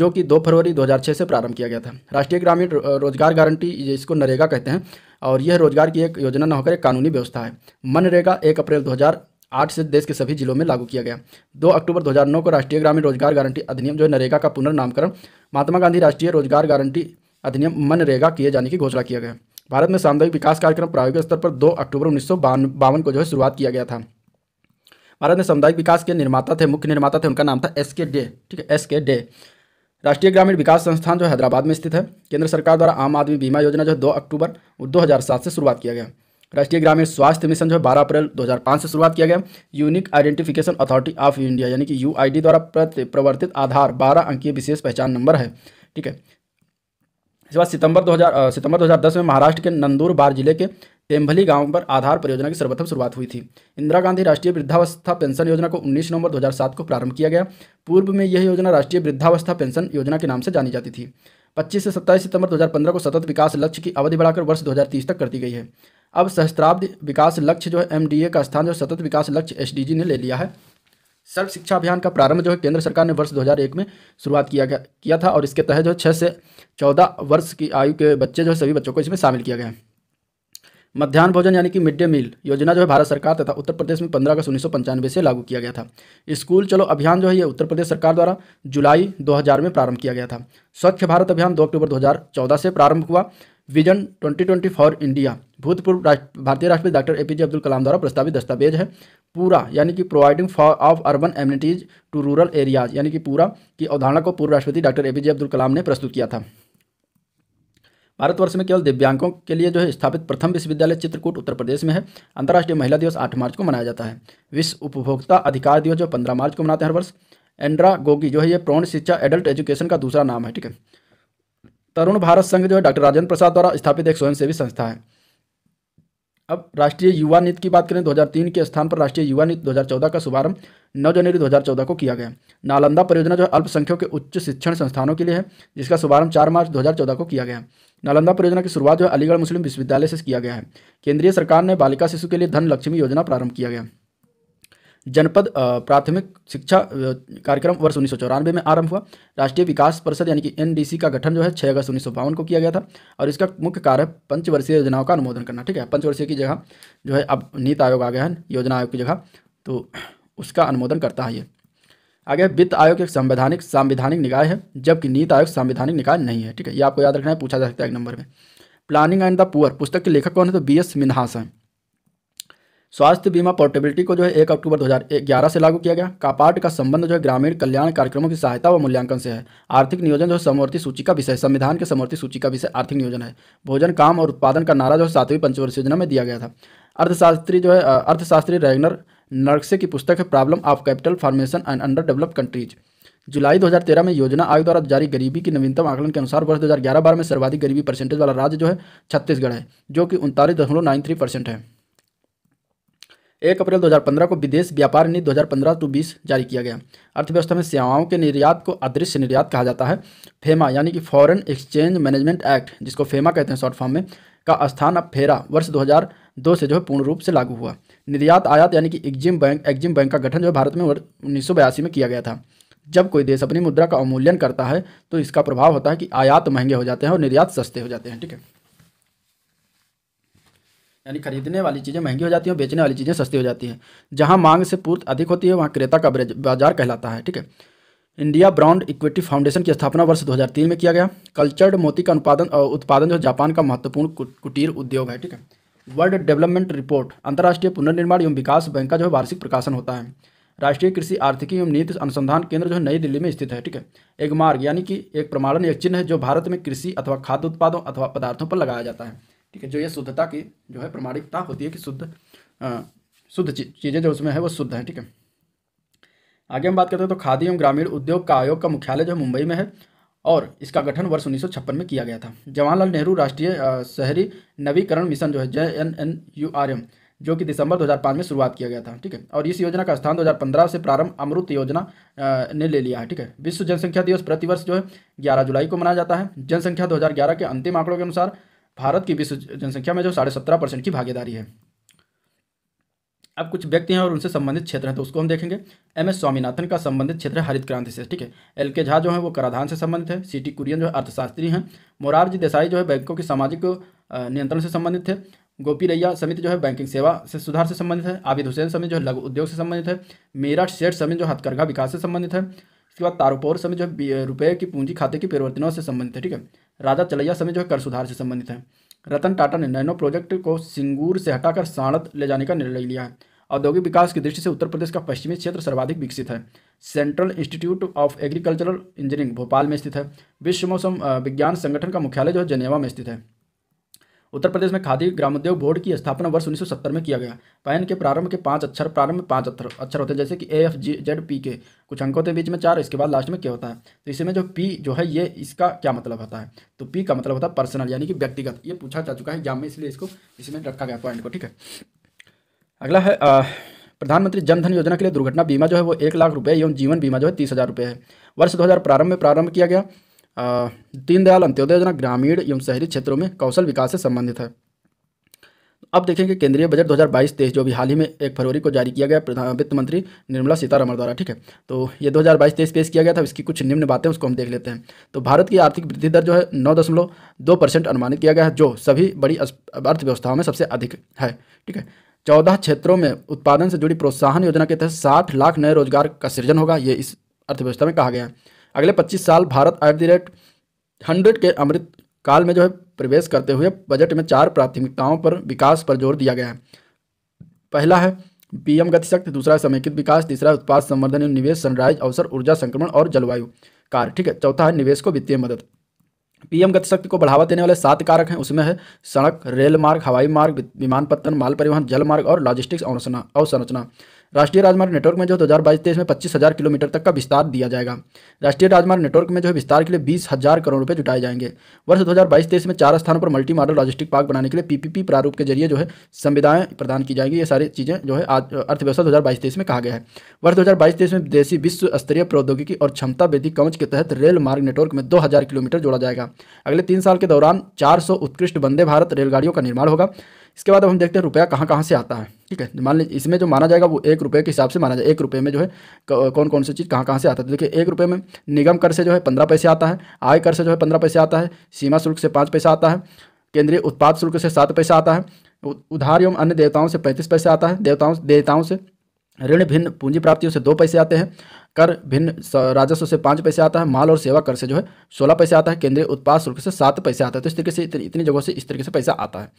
जो कि 2 फरवरी 2006 से प्रारंभ किया गया था राष्ट्रीय ग्रामीण रोजगार गारंटी इसको नरेगा कहते हैं और यह रोजगार की एक योजना न होकर एक कानूनी व्यवस्था है मनरेगा एक अप्रैल 2008 से देश के सभी जिलों में लागू किया गया 2 अक्टूबर 2009 को राष्ट्रीय ग्रामीण रोजगार गारंटी अधिनियम जो है नरेगा का पुनर्नामकरण महात्मा गांधी राष्ट्रीय रोजगार गारंटी अधिनियम मनरेगा किए जाने की घोषणा किया गया भारत में सामुदायिक विकास कार्यक्रम प्रायोगिक स्तर पर दो अक्टूबर उन्नीस को जो है शुरुआत किया गया था भारत में सामुदायिक विकास के निर्माता थे मुख्य निर्माता थे उनका नाम था एस के डे ठीक है एस के डे राष्ट्रीय ग्रामीण विकास संस्थान जो हैदराबाद में स्थित है केंद्र सरकार द्वारा आम आदमी बीमा योजना जो है दो अक्टूबर दो से शुरुआत किया गया राष्ट्रीय ग्रामीण स्वास्थ्य मिशन जो है बारह अप्रैल 2005 से शुरुआत किया गया unique identification authority of India यानी कि यूआईडी द्वारा प्रवर्तित आधार बारह अंकीय विशेष पहचान नंबर है ठीक है इसके बाद सितंबर 2000 सितंबर 2010 में महाराष्ट्र के नंदूरबार जिले के टेम्भली गांव पर आधार परियोजना की सर्वप्रथम शुरुआत हुई थी इंदिरा गांधी राष्ट्रीय वृद्धावस्था पेंशन योजना को 19 नवंबर 2007 को प्रारंभ किया गया पूर्व में यह योजना राष्ट्रीय वृद्धावस्था पेंशन योजना के नाम से जानी जाती थी 25 से 27 सितंबर 2015 को सतत विकास लक्ष्य की अवधि बढ़ाकर वर्ष 2030 तक कर दी गई है अब सहस्त्राब्द विकास लक्ष्य जो है एम का स्थान जो सतत विकास लक्ष्य एस ने ले लिया है सर्व शिक्षा अभियान का प्रारंभ जो है केंद्र सरकार ने वर्ष 2001 में शुरुआत किया गया किया था और इसके तहत जो छः से चौदह वर्ष की आयु के बच्चे जो है सभी बच्चों को इसमें शामिल किया गया है मध्यान्ह भोजन यानी कि मिड डे मील योजना जो है भारत सरकार तथा उत्तर प्रदेश में पंद्रह अगस्त उन्नीस सौ पंचानवे से लागू किया गया था स्कूल चलो अभियान जो है ये उत्तर प्रदेश सरकार द्वारा जुलाई 2000 में प्रारंभ किया गया था स्वच्छ भारत अभियान 2 अक्टूबर 2014 से प्रारंभ हुआ विजन 2020 फॉर इंडिया भूतपूर्व राष्ट्र भारतीय राष्ट्रपति doctor A P J Abdul Kalam द्वारा प्रस्तावित दस्तावेज है पूरा यानी कि providing for of urban amenities to rural areas यानी कि पूरा की अवधारणा को पूर्व राष्ट्रपति doctor A P J Abdul Kalam ने प्रस्तुत किया था भारतवर्ष में केवल दिव्यांगों के लिए जो है स्थापित प्रथम विश्वविद्यालय चित्रकूट उत्तर प्रदेश में है अंतर्राष्ट्रीय महिला दिवस आठ मार्च को मनाया जाता है विश्व उपभोक्ता अधिकार दिवस जो पंद्रह मार्च को मनाते हैं हर वर्ष एंड्रा गोगी जो है ये प्रौण शिक्षा एडल्ट एजुकेशन का दूसरा नाम है ठीक है तरुण भारत संघ जो है डॉक्टर राजेंद्र प्रसाद द्वारा स्थापित एक स्वयंसेवी संस्था है अब राष्ट्रीय युवा नीति की बात करें 2003 के स्थान पर राष्ट्रीय युवा नीति 2014 का शुभारंभ 9 जनवरी 2014 को किया गया नालंदा परियोजना जो अल्पसंख्यक के उच्च शिक्षण संस्थानों के लिए है जिसका शुभारंभ 4 मार्च 2014 को किया गया नालंदा परियोजना की शुरुआत जो है अलीगढ़ मुस्लिम विश्वविद्यालय से किया गया है केंद्रीय सरकार ने बालिका शिशु के लिए धन लक्ष्मी योजना प्रारंभ किया गया जनपद प्राथमिक शिक्षा कार्यक्रम वर्ष उन्नीस में आरंभ हुआ राष्ट्रीय विकास परिषद यानी कि एनडीसी का गठन जो है 6 अगस्त उन्नीस को किया गया था और इसका मुख्य कार्य पंचवर्षीय योजनाओं का अनुमोदन करना ठीक है पंचवर्षीय की जगह जो है अब नीति आयोग आ गया है योजना आयोग की जगह तो उसका अनुमोदन करता है ये आगे वित्त आयोग एक संवैधानिक संवैधानिक निकाय है जबकि नीति आयोग संवैधानिक निकाय नहीं है ठीक है ये आपको याद रखना है पूछा जा सकता है एक नंबर में प्लानिंग एंड द पुअर पुस्तक के लेखक कौन है तो बी एस मिन्हास हैं स्वास्थ्य बीमा पोर्टेबिलिटी को जो है एक अक्टूबर 2011 से लागू किया गया कापाट का संबंध जो है ग्रामीण कल्याण कार्यक्रमों की सहायता व मूल्यांकन से है आर्थिक नियोजन जो है समवर्ती सूची का विषय संविधान के समवर्ती सूची का विषय आर्थिक नियोजन है भोजन काम और उत्पादन का नारा जो है सातवीं पंचवर्ष योजना में दिया गया था अर्थशास्त्री जो है अर्थशास्त्री रैगनर नर्कसे की पुस्तक है problem of capital formation and under develop countries जुलाई 2013 में योजना आयोग द्वारा जारी गरीबी की नवीनतम आकलन के अनुसार वर्ष 2011-12 में सर्वाधिक गरीबी परसेंटेज वाला राज्य जो है छत्तीसगढ़ है जो कि उनतालीस दशमलव नाइन थ्री परसेंट है एक अप्रैल 2015 को विदेश व्यापार नीति 2015 टू बीस जारी किया गया अर्थव्यवस्था में सेवाओं के निर्यात को अदृश्य निर्यात कहा जाता है फेमा यानी कि फॉरेन एक्सचेंज मैनेजमेंट एक्ट जिसको फेमा कहते हैं शॉर्ट फॉर्म में का स्थान अब फेरा वर्ष 2002 से जो है पूर्ण रूप से लागू हुआ निर्यात आयात यानी कि एग्जिम बैंक एग्जिम बैंक का गठन जो है भारत में उन्नीस में किया गया था जब कोई देश अपनी मुद्रा का अवमूल्यन करता है तो इसका प्रभाव होता है कि आयात महंगे हो जाते हैं और निर्यात सस्ते हो जाते हैं ठीक है यानी खरीदने वाली चीज़ें महंगी हो जाती हैं और बेचने वाली चीज़ें सस्ती हो जाती हैं जहाँ मांग से पूर्त अधिक होती है वहाँ क्रेता का बाजार कहलाता है ठीक है इंडिया ब्राउंड इक्विटी फाउंडेशन की स्थापना वर्ष 2003 में किया गया कल्चर्ड मोती का उत्पादन उत्पादन जो जापान का महत्वपूर्ण कुटीर उद्योग है ठीक है वर्ल्ड डेवलपमेंट रिपोर्ट अंतर्राष्ट्रीय पुनर्निर्माण एवं विकास बैंक का जो है वार्षिक प्रकाशन होता है राष्ट्रीय कृषि आर्थिकी एवं नीति अनुसंधान केंद्र जो है नई दिल्ली में स्थित है ठीक है एक मार्ग यानी कि एक प्रमाणन एक चिन्ह है जो भारत में कृषि अथवा खाद्य उत्पादों अथवा पदार्थों पर लगाया जाता है ठीक है जो ये शुद्धता की जो है प्रमाणिकता होती है कि शुद्ध शुद्ध चीज़ें जो उसमें है वो शुद्ध है ठीक है आगे हम बात करते हैं तो खादी एवं ग्रामीण उद्योग का आयोग का मुख्यालय जो मुंबई में है और इसका गठन वर्ष उन्नीस में किया गया था जवाहरलाल नेहरू राष्ट्रीय शहरी नवीकरण मिशन जो है J N N U R M जो कि दिसंबर 2005 में शुरुआत किया गया था ठीक है और इस योजना का स्थान 2015 से प्रारंभ अमृत योजना ने ले लिया है ठीक है विश्व जनसंख्या दिवस प्रतिवर्ष जो है 11 जुलाई को मनाया जाता है जनसंख्या 2011 के अंतिम आंकड़ों के अनुसार भारत की विश्व जनसंख्या में जो साढ़े सत्रह परसेंट की भागीदारी है अब कुछ व्यक्ति हैं और उनसे संबंधित क्षेत्र हैं तो उसको हम देखेंगे एम एस स्वामीनाथन का संबंधित क्षेत्र है हरित क्रांति से ठीक है एल के झा जो है वो कराधान से संबंधित है सी टी कुरियन जो है अर्थशास्त्री हैं मोरारजी देसाई जो है बैंकों की सामाजिक नियंत्रण से संबंधित है गोपी रैया समिति जो है बैंकिंग सेवा से सुधार से संबंधित है आबिद हुसैन समिति जो है लघु उद्योग से संबंधित है मेरठ शेठ समिति जो हथकरघा विकास से संबंधित है इसके बाद तारूपौर समिति जो है रुपये की पूंजी खाते की परिवर्तनों से संबंधित है ठीक है राजा चलैया समिति जो है कर सुधार से संबंधित है रतन टाटा ने नैनो प्रोजेक्ट को सिंगूर से हटाकर साणत ले जाने का निर्णय लिया है औद्योगिक विकास की दृष्टि से उत्तर प्रदेश का पश्चिमी क्षेत्र सर्वाधिक विकसित है central institute of agricultural engineering Bhopal में स्थित है विश्व मौसम विज्ञान संगठन का मुख्यालय जो है जनेवा में स्थित है उत्तर प्रदेश में खादी ग्रामोद्योग बोर्ड की स्थापना वर्ष 1970 में किया गया पैन के प्रारंभ के पांच अक्षर प्रारंभ में पांच अक्षर अक्षर होते हैं जैसे कि A F G Z P के कुछ अंकों के बीच में चार इसके बाद लास्ट में क्या होता है तो इसमें जो पी जो है ये इसका क्या मतलब होता है तो पी का मतलब होता है पर्सनल यानी कि व्यक्तिगत ये पूछा जा चुका है एग्जाम में इसलिए इसको इसमें रखा गया पॉइंट को ठीक है अगला है प्रधानमंत्री जनधन योजना के लिए दुर्घटना बीमा जो है वो एक लाख रुपये एवं जीवन बीमा जो है तीस हज़ार रुपये है वर्ष दो प्रारंभ में प्रारंभ किया गया दीनदयाल अंत्योदय योजना ग्रामीण एवं शहरी क्षेत्रों में कौशल विकास से संबंधित है अब देखेंगे केंद्रीय बजट 2022 हज़ार जो भी हाल ही में एक फरवरी को जारी किया गया प्रधान वित्त मंत्री निर्मला सीतारमण द्वारा ठीक है तो ये 2022 बाईस पेश किया गया था इसकी कुछ निम्न बातें उसको हम देख लेते हैं तो भारत की आर्थिक वृद्धि दर जो है नौ दशमलव दो परसेंट अनुमानित किया गया है जो सभी बड़ी अर्थव्यवस्थाओं में सबसे अधिक है ठीक है चौदह क्षेत्रों में उत्पादन से जुड़ी प्रोत्साहन योजना के तहत साठ लाख नए रोजगार का सृजन होगा ये इस अर्थव्यवस्था में कहा गया है अगले पच्चीस साल Bharat at the rate hundred के अमृत काल में जो है प्रवेश करते हुए बजट में चार प्राथमिकताओं पर विकास पर जोर दिया गया है पहला है पीएम गतिशक्ति दूसरा है समेकित विकास तीसरा उत्पाद संवर्धन एवं निवेश सनराइज अवसर ऊर्जा संक्रमण और जलवायु कार्य ठीक है चौथा है निवेश को वित्तीय मदद पीएम गतिशक्ति को बढ़ावा देने वाले सात कारक हैं उसमें है सड़क रेल मार्ग हवाई मार्ग विमानपत्तन माल परिवहन जल मार्ग और लॉजिस्टिक्स अवसंरचना राष्ट्रीय राजमार्ग नेटवर्क में जो दो हज़ार बाईस तेईस में पच्चीस हज़ार किलोमीटर तक का विस्तार दिया जाएगा राष्ट्रीय राजमार्ग नेटवर्क में जो है विस्तार के लिए बीस हज़ार करोड़ रुपये जुटाए जाएंगे वर्ष दो हज़ार बाईस तेईस में चार स्थानों पर मल्टी मॉडल लॉजिस्टिक पार्क बनाने के लिए पीपीपी प्रारूप के जरिए जो है संविधाएं प्रदान की जाएंगी ये सारी चीज़ें जो है आज अर्थव्यवस्था दो हज़ार बाईस तेईस में कहा गया है वर्ष दो हज़ार बाईस तेईस में देशी विश्व स्तरीय प्रौद्योगिकी और क्षमता वृद्धि कवच के तहत रेल मार्ग नेटवर्क में दो हज़ार किलोमीटर जोड़ा जाएगा अगले तीन साल के दौरान चार सौ उत्कृष्ट वंदे भारत रेलगाड़ियों का निर्माण होगा इसके बाद अब हम देखते हैं रुपया कहाँ कहाँ से आता है ठीक है मान लीजिए इसमें जो माना जाएगा वो एक रुपये के हिसाब से माना जाए एक रुपये में जो है कौन कौन सी चीज़ कहाँ कहाँ से आता है तो देखिए एक रुपये में निगम कर से जो है पंद्रह पैसे आता है आय कर से जो है पंद्रह पैसे आता है सीमा शुल्क से पाँच पैसा आता है केंद्रीय उत्पाद शुल्क से सात पैसा आता है उधार एवं अन्य देवताओं से पैंतीस पैसे आता है देवताओं देवताओं से ऋण भिन्न पूंजी प्राप्तियों से दो पैसे आते हैं कर भिन्न राजस्व से पाँच पैसे आता है माल और सेवा कर से जो है सोलह पैसे आता है केंद्रीय उत्पाद शुल्क से सात पैसे आता है तो इस तरीके से इतनी जगहों से इस तरीके से पैसा आता है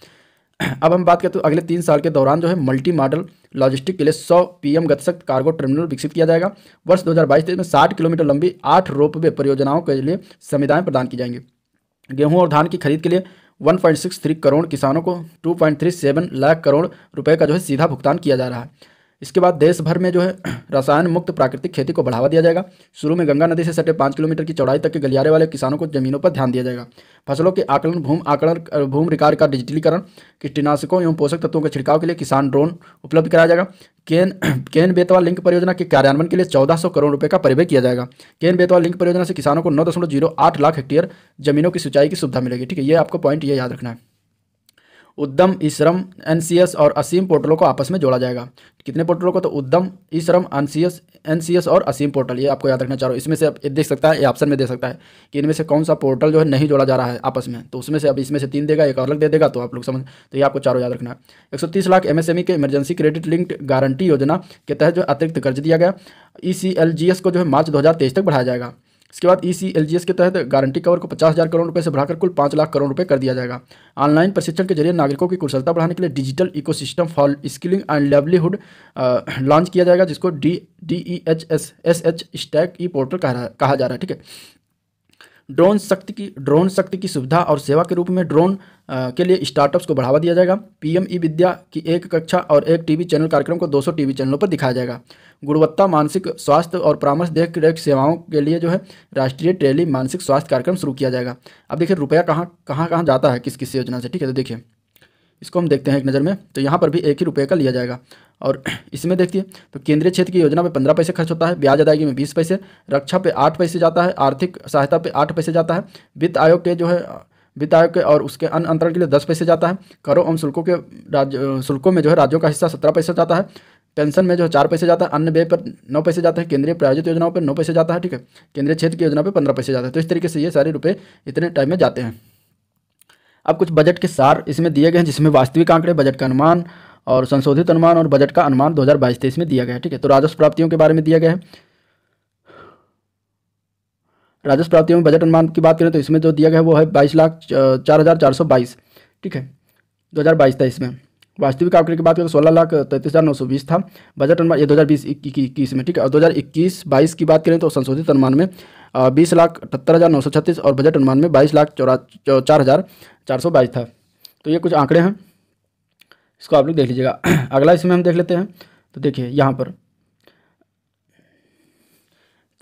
अब हम बात करते हैं अगले तीन साल के दौरान जो है मल्टी मॉडल लॉजिस्टिक के लिए 100 पीएम गतिशक्त कार्गो टर्मिनल विकसित किया जाएगा वर्ष 2022 बाईस में 60 किलोमीटर लंबी आठ रोपवे परियोजनाओं के लिए संविधाएं प्रदान की जाएंगी गेहूं और धान की खरीद के लिए 1.63 करोड़ किसानों को 2.37 लाख करोड़ रुपए का जो है सीधा भुगतान किया जा रहा है इसके बाद देश भर में जो है *clears throat* रसायन मुक्त प्राकृतिक खेती को बढ़ावा दिया जाएगा शुरू में गंगा नदी से सटे पाँच किलोमीटर की चौड़ाई तक के गलियारे वाले किसानों को जमीनों पर ध्यान दिया जाएगा फसलों के आकलन भूम आकलन भूम रिकार का डिजिटलीकरण कीटनाशकों एवं पोषक तत्वों के छिड़काव के लिए किसान ड्रोन उपलब्ध कराया जाएगा केन *clears throat* केन बेतवा लिंक परियोजना के कार्यान्वयन के लिए चौदह सौ करोड़ रुपये का परिवय किया जाएगा केन बेतवा लिंक परियोजना से किसानों को नौ दशमलव जीरो आठ लाख हेक्टेयर जमीनों की सिंचाई की सुविधा मिलेगी ठीक है ये आपको पॉइंट ये याद रखना है उद्यम ई श्रम एनसीएस और असीम पोर्टलों को आपस में जोड़ा जाएगा कितने पोर्टलों को तो उद्यम ई श्रम एनसीएस एनसीएस और असीम पोर्टल ये आपको याद रखना चाह रहा हूँ इसमें से आप देख सकता है ये ऑप्शन में दे सकता है कि इनमें से कौन सा पोर्टल जो है नहीं जोड़ा जा रहा है आपस में तो उसमें से अब इसमें से तीन देगा एक अलग दे देगा तो आप लोग समझ तो ये आपको चारों याद रखना है एक लाख एम e के इमरजेंसी क्रेडिट लिंक्ड गारंटी योजना के तहत जो अतिरिक्त कर्ज दिया गया ई e को जो है मार्च दो तक बढ़ाया जाएगा इसके बाद ई e के तहत गारंटी कवर को पचास हज़ार करोड़ रुपये से बढ़ाकर कुल पाँच लाख करोड़ रुपये कर दिया जाएगा ऑनलाइन प्रशिक्षण के जरिए नागरिकों की कुशलता बढ़ाने के लिए digital ecosystem for skilling and livelihood launch किया जाएगा जिसको D D E H S S H stack e portal कहा जा रहा है ठीक है ड्रोन शक्ति की ड्रोन शक्ति की सुविधा और सेवा के रूप में ड्रोन के लिए स्टार्टअप्स को बढ़ावा दिया जाएगा पीएम ई विद्या की एक कक्षा और एक टीवी चैनल कार्यक्रम को 200 टीवी चैनलों पर दिखाया जाएगा गुणवत्ता मानसिक स्वास्थ्य और परामर्श देख रेख सेवाओं के लिए जो है राष्ट्रीय टेली मानसिक स्वास्थ्य कार्यक्रम शुरू किया जाएगा अब देखिए रुपया कहाँ कहाँ कहाँ जाता है किस किस योजना से ठीक है तो देखिए इसको हम देखते हैं एक नज़र में तो यहाँ पर भी एक ही रुपये का लिया जाएगा और इसमें देखिए तो केंद्रीय क्षेत्र की योजना में पंद्रह पैसे खर्च होता है ब्याज अदायगी में बीस पैसे रक्षा पे आठ पैसे जाता है आर्थिक सहायता पे आठ पैसे जाता है वित्त आयोग के जो है वित्त आयोग के और उसके अन्य अंतरण के लिए दस पैसे जाता है करों एवं शुल्कों के राज्य शुल्कों में जो है राज्यों का हिस्सा सत्रह पैसे जाता है पेंशन में जो है चार पैसे जाता है अन्य व्यय पर नौ पैसे जाते हैं केंद्रीय प्रायोजित योजनाओं पर नौ पैसे जाता है ठीक है केंद्रीय क्षेत्र की योजना पर पंद्रह पैसे जाता है तो इस तरीके से ये सारे रुपये इतने टाइम में जाते हैं अब कुछ बजट के सार इसमें दिए गए हैं जिसमें वास्तविक आंकड़े बजट का अनुमान और संशोधित अनुमान और बजट का अनुमान 2022-23 में दिया गया है ठीक है तो राजस्व प्राप्तियों के बारे में दिया गया है राजस्व प्राप्तियों में बजट अनुमान की बात करें तो इसमें जो दिया गया है वो है बाईस लाख चार हज़ार चार सौ बाईस ठीक है दो हज़ार बाईस तेईस में वास्तविक आंकड़े की बात करें तो सोलह लाख तैंतीस हज़ार नौ सौ बीस था बजट अनुमान ये दो हज़ार बीस इक्कीस में ठीक है और दो हज़ार इक्कीस बाईस की बात करें तो संशोधित अनुमान में बीस लाख अठहत्तर हज़ार नौ सौ छत्तीस और बजट अनुमान में बाईस लाख चौरा चार हज़ार चार सौ बाईस था तो ये कुछ आंकड़े हैं इसको आप लोग देख लीजिएगा *clears throat* अगला इसमें हम देख लेते हैं तो देखिए यहाँ पर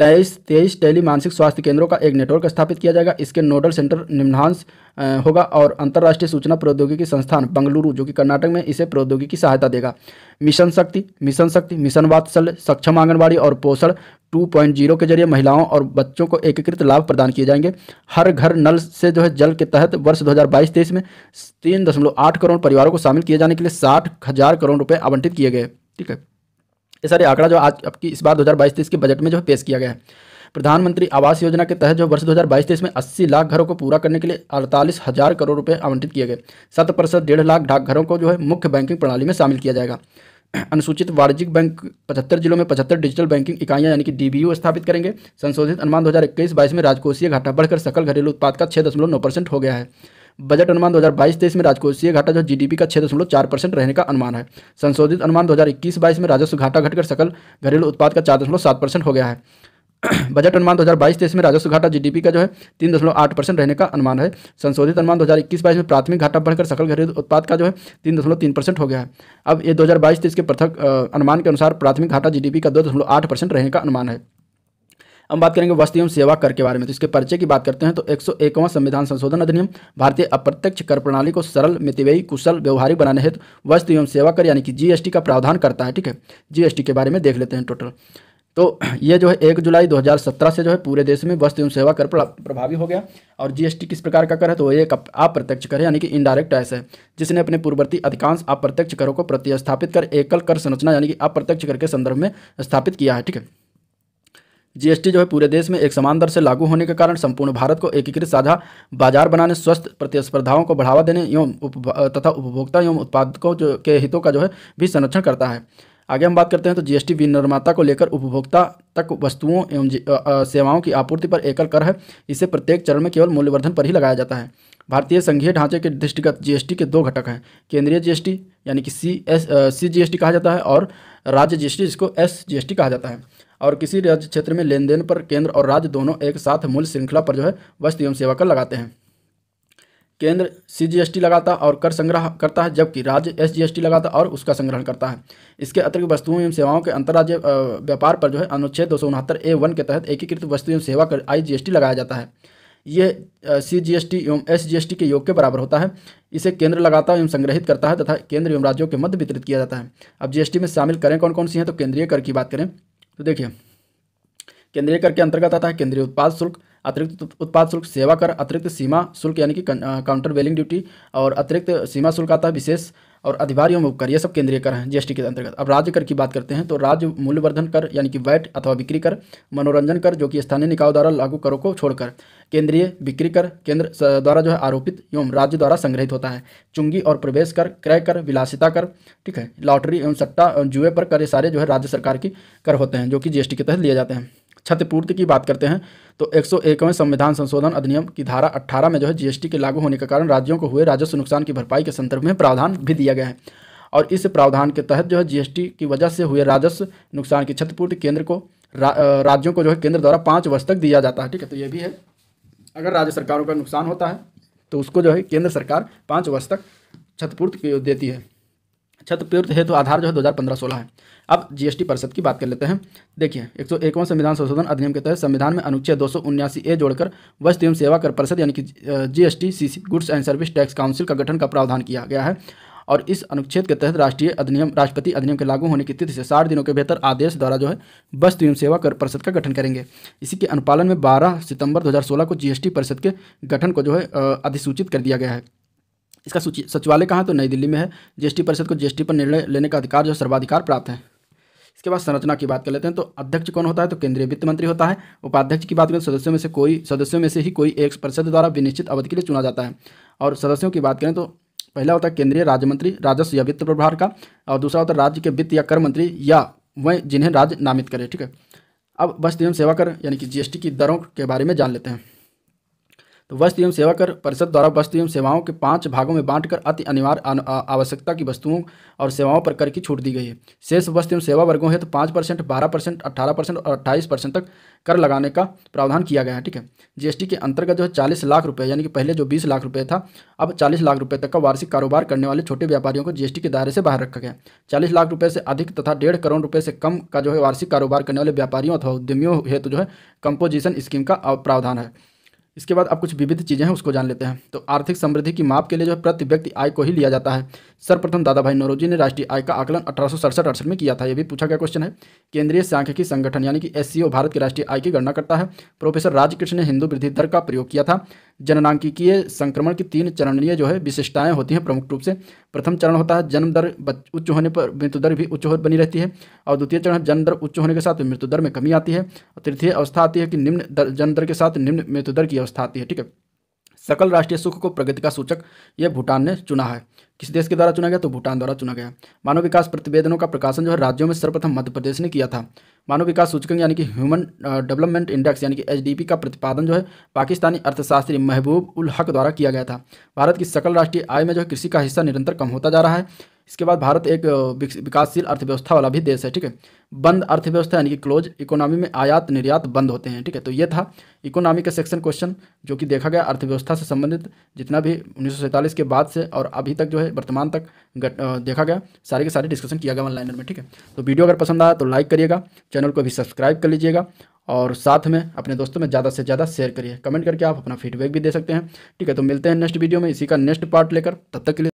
तेईस तेईस टेली मानसिक स्वास्थ्य केंद्रों का एक नेटवर्क स्थापित किया जाएगा इसके नोडल सेंटर निम्नांश होगा और अंतर्राष्ट्रीय सूचना प्रौद्योगिकी संस्थान बंगलुरु जो कि कर्नाटक में इसे प्रौद्योगिकी सहायता देगा मिशन शक्ति मिशन शक्ति मिशन वात्सल्य सक्षम आंगनबाड़ी और पोषण 2.0 के जरिए महिलाओं और बच्चों को एकीकृत लाभ प्रदान किए जाएंगे हर घर नल से जो है जल के तहत वर्ष 2022-23 में 3.8 करोड़ परिवारों को शामिल किए जाने के लिए साठ हज़ार करोड़ रुपये आवंटित किए गए ठीक है ये सारे आंकड़ा जो आज आपकी इस बार 2022 हज़ार के बजट में जो पेश किया गया है प्रधानमंत्री आवास योजना के तहत जो वर्ष 2022-23 में 80 लाख घरों को पूरा करने के लिए अड़तालीस हज़ार करोड़ रुपये आवंटित किए गए शत प्रतिशत डेढ़ लाख डाकघरों को जो है मुख्य बैंकिंग प्रणाली में शामिल किया जाएगा *clears throat* अनुसूचित वाणिज्यिक बैंक पचहत्तर जिलों में पचहत्तर डिजिटल बैंकिंग इकाइयां यानी कि डी स्थापित करेंगे संशोधित अनुमान दो हज़ार में राजकोषीय घाटा बढ़कर सकल घरेलू उत्पाद का छः परसेंट हो गया है बजट अनुमान 2022-23 में राजकोषीय घाटा जो जीडीपी का छः दशमलव चार परसेंट रहने का अनुमान है संशोधित अनुमान 2021-22 में राजस्व घाटा घटकर सकल घरेलू उत्पाद का चार दशमलव सात परसेंट हो गया है *clears throat* बजट अनुमान 2022-23 में राजस्व घाटा जीडीपी का जो है तीन दशमलव आठ परसेंट रहने का अनुमान है संशोधित अनुमान 2021-22 में प्राथमिक घाटा बढ़कर सकल घरेलू उत्पाद का जो है तीन दशमलव तीन परसेंट हो गया है अब ये 2022-23 के पृथक अनुमान के अनुसार प्राथमिक घाटा जीडीपी का दो दशमलव आठ परसेंट रहने का अनुमान है हम बात करेंगे वस्तु एवं सेवा कर के बारे में तो इसके परिचय की बात करते हैं तो एक संविधान संशोधन अधिनियम भारतीय अप्रत्यक्ष कर प्रणाली को सरल मितव्ययी कुशल व्यवहारिक बनाने हेतु वस्तु एवं सेवा कर यानी कि जीएसटी का प्रावधान करता है ठीक है जीएसटी के बारे में देख लेते हैं टोटल तो ये जो है एक जुलाई 2017 से जो है पूरे देश में वस्तु एवं सेवा कर प्रभावी हो गया और जीएसटी किस प्रकार का कर है तो वो एक अप्रत्यक्ष कर है यानी कि इनडायरेक्ट टैक्स है जिसने अपने पूर्ववर्ती अधिकांश अप्रत्यक्ष करों को प्रतिस्थापित कर एकल कर संरचना यानी कि अप्रत्यक्ष कर के संदर्भ में स्थापित किया है ठीक है जीएसटी जो है पूरे देश में एक समान दर से लागू होने के कारण संपूर्ण भारत को एकीकृत साझा बाजार बनाने स्वस्थ प्रतिस्पर्धाओं को बढ़ावा देने एवं उप, तथा उपभोक्ता एवं उत्पादकों के हितों का जो है भी संरक्षण करता है आगे हम बात करते हैं तो जीएसटी विनिर्माता को लेकर उपभोक्ता तक वस्तुओं एवं सेवाओं की आपूर्ति पर एकल कर है इसे प्रत्येक चरण में केवल मूल्यवर्धन पर ही लगाया जाता है भारतीय संघीय ढांचे के दृष्टिगत जीएसटी के दो घटक हैं केंद्रीय जीएसटी यानी कि सी एस सी जीएसटी कहा जाता है और राज्य जीएसटी जिसको एस जीएसटी कहा जाता है और किसी राज्य क्षेत्र में लेन देन पर केंद्र और राज्य दोनों एक साथ मूल्य श्रृंखला पर जो है वस्तु एवं सेवा कर लगाते हैं केंद्र सीजीएसटी लगाता और कर संग्रह करता है जबकि राज्य एसजीएसटी लगाता और उसका संग्रहण करता है इसके अतिरिक्त वस्तुओं एवं सेवाओं के अंतर्राज्य व्यापार पर जो है अनुच्छेद दो ए वन के तहत एकीकृत वस्तु एवं सेवा कर आईजीएसटी लगाया जाता है ये सी जी एस टी एवं एस जी एस टी के योग के बराबर होता है इसे केंद्र लगाता एवं संग्रहित करता है तथा केंद्र एवं राज्यों के मध्य वितरित किया जाता है अब जीएसटी में शामिल करें कौन कौन सी हैं तो केंद्रीय कर की बात करें तो देखिए केंद्रीय कर के अंतर्गत आता है केंद्रीय उत्पाद शुल्क अतिरिक्त उत्पाद शुल्क सेवा कर अतिरिक्त सीमा शुल्क यानी कि काउंटर वेलिंग ड्यूटी और अतिरिक्त सीमा शुल्क आता है विशेष और अधिभारी एवं उपकर ये सब केंद्रीय कर हैं जीएसटी के अंतर्गत अब राज्य कर की बात करते हैं तो राज्य मूल्यवर्धन कर यानी कि वैट अथवा बिक्री कर मनोरंजन कर जो कि स्थानीय निकायों द्वारा लागू करों को छोड़कर केंद्रीय बिक्री कर केंद्र द्वारा जो है आरोपित एवं राज्य द्वारा संग्रहित होता है चुंगी और प्रवेश कर क्रय कर विलासिता कर ठीक है लॉटरी एवं सट्टा जुए पर कर ये सारे जो है राज्य सरकार की कर होते हैं जो कि जीएसटी के तहत लिए जाते हैं क्षतिपूर्ति की बात करते हैं तो एक संविधान संशोधन अधिनियम की धारा 18 में जो है जीएसटी के लागू होने के कारण राज्यों को हुए राजस्व नुकसान की भरपाई के संदर्भ में प्रावधान भी दिया गया है और इस प्रावधान के तहत जो है जीएसटी की वजह से हुए राजस्व नुकसान की क्षतिपूर्ति केंद्र को रा, राज्यों को जो है केंद्र द्वारा पाँच वर्ष तक दिया जाता है ठीक है तो ये भी है अगर राज्य सरकारों का नुकसान होता है तो उसको जो है केंद्र सरकार पाँच वर्ष तक क्षतिपूर्ति देती है अच्छा हेतु तो आधार जो है 2015-16 है अब जीएसटी परिषद की बात कर लेते हैं देखिए एक सौ एकवन संविधान संशोधन अधिनियम के तहत संविधान में अनुच्छेद दो ए जोड़कर वस्तु एवं सेवा कर परिषद यानी कि GST CC goods and service tax council का गठन का प्रावधान किया गया है और इस अनुच्छेद के तहत राष्ट्रीय अधिनियम राष्ट्रपति अधिनियम के लागू होने की तिथि से साठ दिनों के भीतर आदेश द्वारा जो है वस्तु एवं सेवा कर परिषद का गठन करेंगे इसी के अनुपालन में 12 सितंबर 2016 को जीएसटी परिषद के गठन को जो है अधिसूचित कर दिया गया है इसका सचिवालय कहाँ तो नई दिल्ली में है जीएसटी परिषद को जीएसटी पर निर्णय लेने का अधिकार जो सर्वाधिकार प्राप्त है इसके बाद संरचना की बात कर लेते हैं तो अध्यक्ष कौन होता है तो केंद्रीय वित्त मंत्री होता है उपाध्यक्ष की बात करें सदस्यों में से कोई सदस्यों में से ही कोई एक परिषद द्वारा विनिश्चित अवधि के लिए चुना जाता है और सदस्यों की बात करें तो पहला होता है केंद्रीय राज्य मंत्री राजस्व या वित्त प्रभार का और दूसरा होता है राज्य के वित्त या कर मंत्री या वह जिन्हें राज्य नामित करे ठीक है अब वस्तु एवं सेवा कर यानी कि जीएसटी की दरों के बारे में जान लेते हैं तो वस्तु एवं सेवा कर परिषद द्वारा वस्तु एवं सेवाओं के पांच भागों में बांटकर अति अनिवार्य आवश्यकता की वस्तुओं और सेवाओं पर कर की छूट दी गई है शेष वस्तु एवं सेवा वर्गों हेतु तो पाँच परसेंट बारह परसेंट अट्ठारह परसेंट और अट्ठाईस परसेंट तक कर लगाने का प्रावधान किया गया है ठीक है जीएसटी के अंतर्गत जो है चालीस लाख रुपये यानी कि पहले जो बीस लाख रुपये था अब चालीस लाख रुपये तक का वार्षिक कारोबार करने वाले छोटे व्यापारियों को जीएसटी के दायरे से बाहर रखा गया चालीस लाख रुपये से अधिक तथा डेढ़ करोड़ रुपये से कम का जो है वार्षिक कारोबार करने वाले व्यापारियों अथवा उद्यमियों हेतु जो है कंपोजिशन स्कीम का प्रावधान है इसके बाद अब कुछ विविध चीज़ें हैं उसको जान लेते हैं तो आर्थिक समृद्धि की माप के लिए जो है प्रति व्यक्ति आय को ही लिया जाता है सर्वप्रथम दादा भाई नौरोजी ने राष्ट्रीय आय का आकलन अठारह सड़सठ में किया था यह भी पूछा गया क्वेश्चन है केंद्रीय सांख्यिकी संगठन यानी कि एस भारत के राष्ट्रीय आय की गणना करता है प्रोफेसर राजकृष्ण ने हिंदू वृद्धि दर का प्रयोग किया था जननांकीय संक्रमण की तीन चरणीय जो है विशेषताएं होती हैं प्रमुख रूप से प्रथम चरण होता है जन्म दर उच्च होने पर मृत्यु दर भी उच्च बनी रहती है और द्वितीय चरण है जन्म दर उच्च होने के साथ मृत्यु दर में कमी आती है और तृतीय अवस्था आती है कि निम्न दर जन्म दर के साथ निम्न मृत्यु दर की अवस्था आती है ठीक है सकल राष्ट्रीय सुख को प्रगति का सूचक यह भूटान ने चुना है किस देश के द्वारा चुना गया तो भूटान द्वारा चुना गया मानव विकास प्रतिवेदनों का प्रकाशन जो है राज्यों में सर्वप्रथम मध्य प्रदेश ने किया था मानव विकास सूचकांक यानी कि ह्यूमन डेवलपमेंट इंडेक्स यानी कि एच का प्रतिपादन जो है पाकिस्तानी अर्थशास्त्री महबूब उल हक द्वारा किया गया था भारत की सकल राष्ट्रीय आय में जो है कृषि का हिस्सा निरंतर कम होता जा रहा है इसके बाद भारत एक विकासशील अर्थव्यवस्था वाला भी देश है ठीक है बंद अर्थव्यवस्था यानी कि क्लोज इकोनॉमी में आयात निर्यात बंद होते हैं ठीक है तो ये था इकोनॉमी का सेक्शन क्वेश्चन जो कि देखा गया अर्थव्यवस्था से संबंधित जितना भी उन्नीस के बाद से और अभी तक जो है वर्तमान तक गट, देखा गया सारे के सारे डिस्कशन किया गया ऑनलाइनर में ठीक है तो वीडियो अगर पसंद आया तो लाइक करिएगा चैनल को भी सब्सक्राइब कर लीजिएगा और साथ में अपने दोस्तों में ज़्यादा से ज़्यादा शेयर करिए कमेंट करके आप अपना फीडबैक भी दे सकते हैं ठीक है तो मिलते हैं नेक्स्ट वीडियो में इसी का नेक्स्ट पार्ट लेकर तब तक के लिए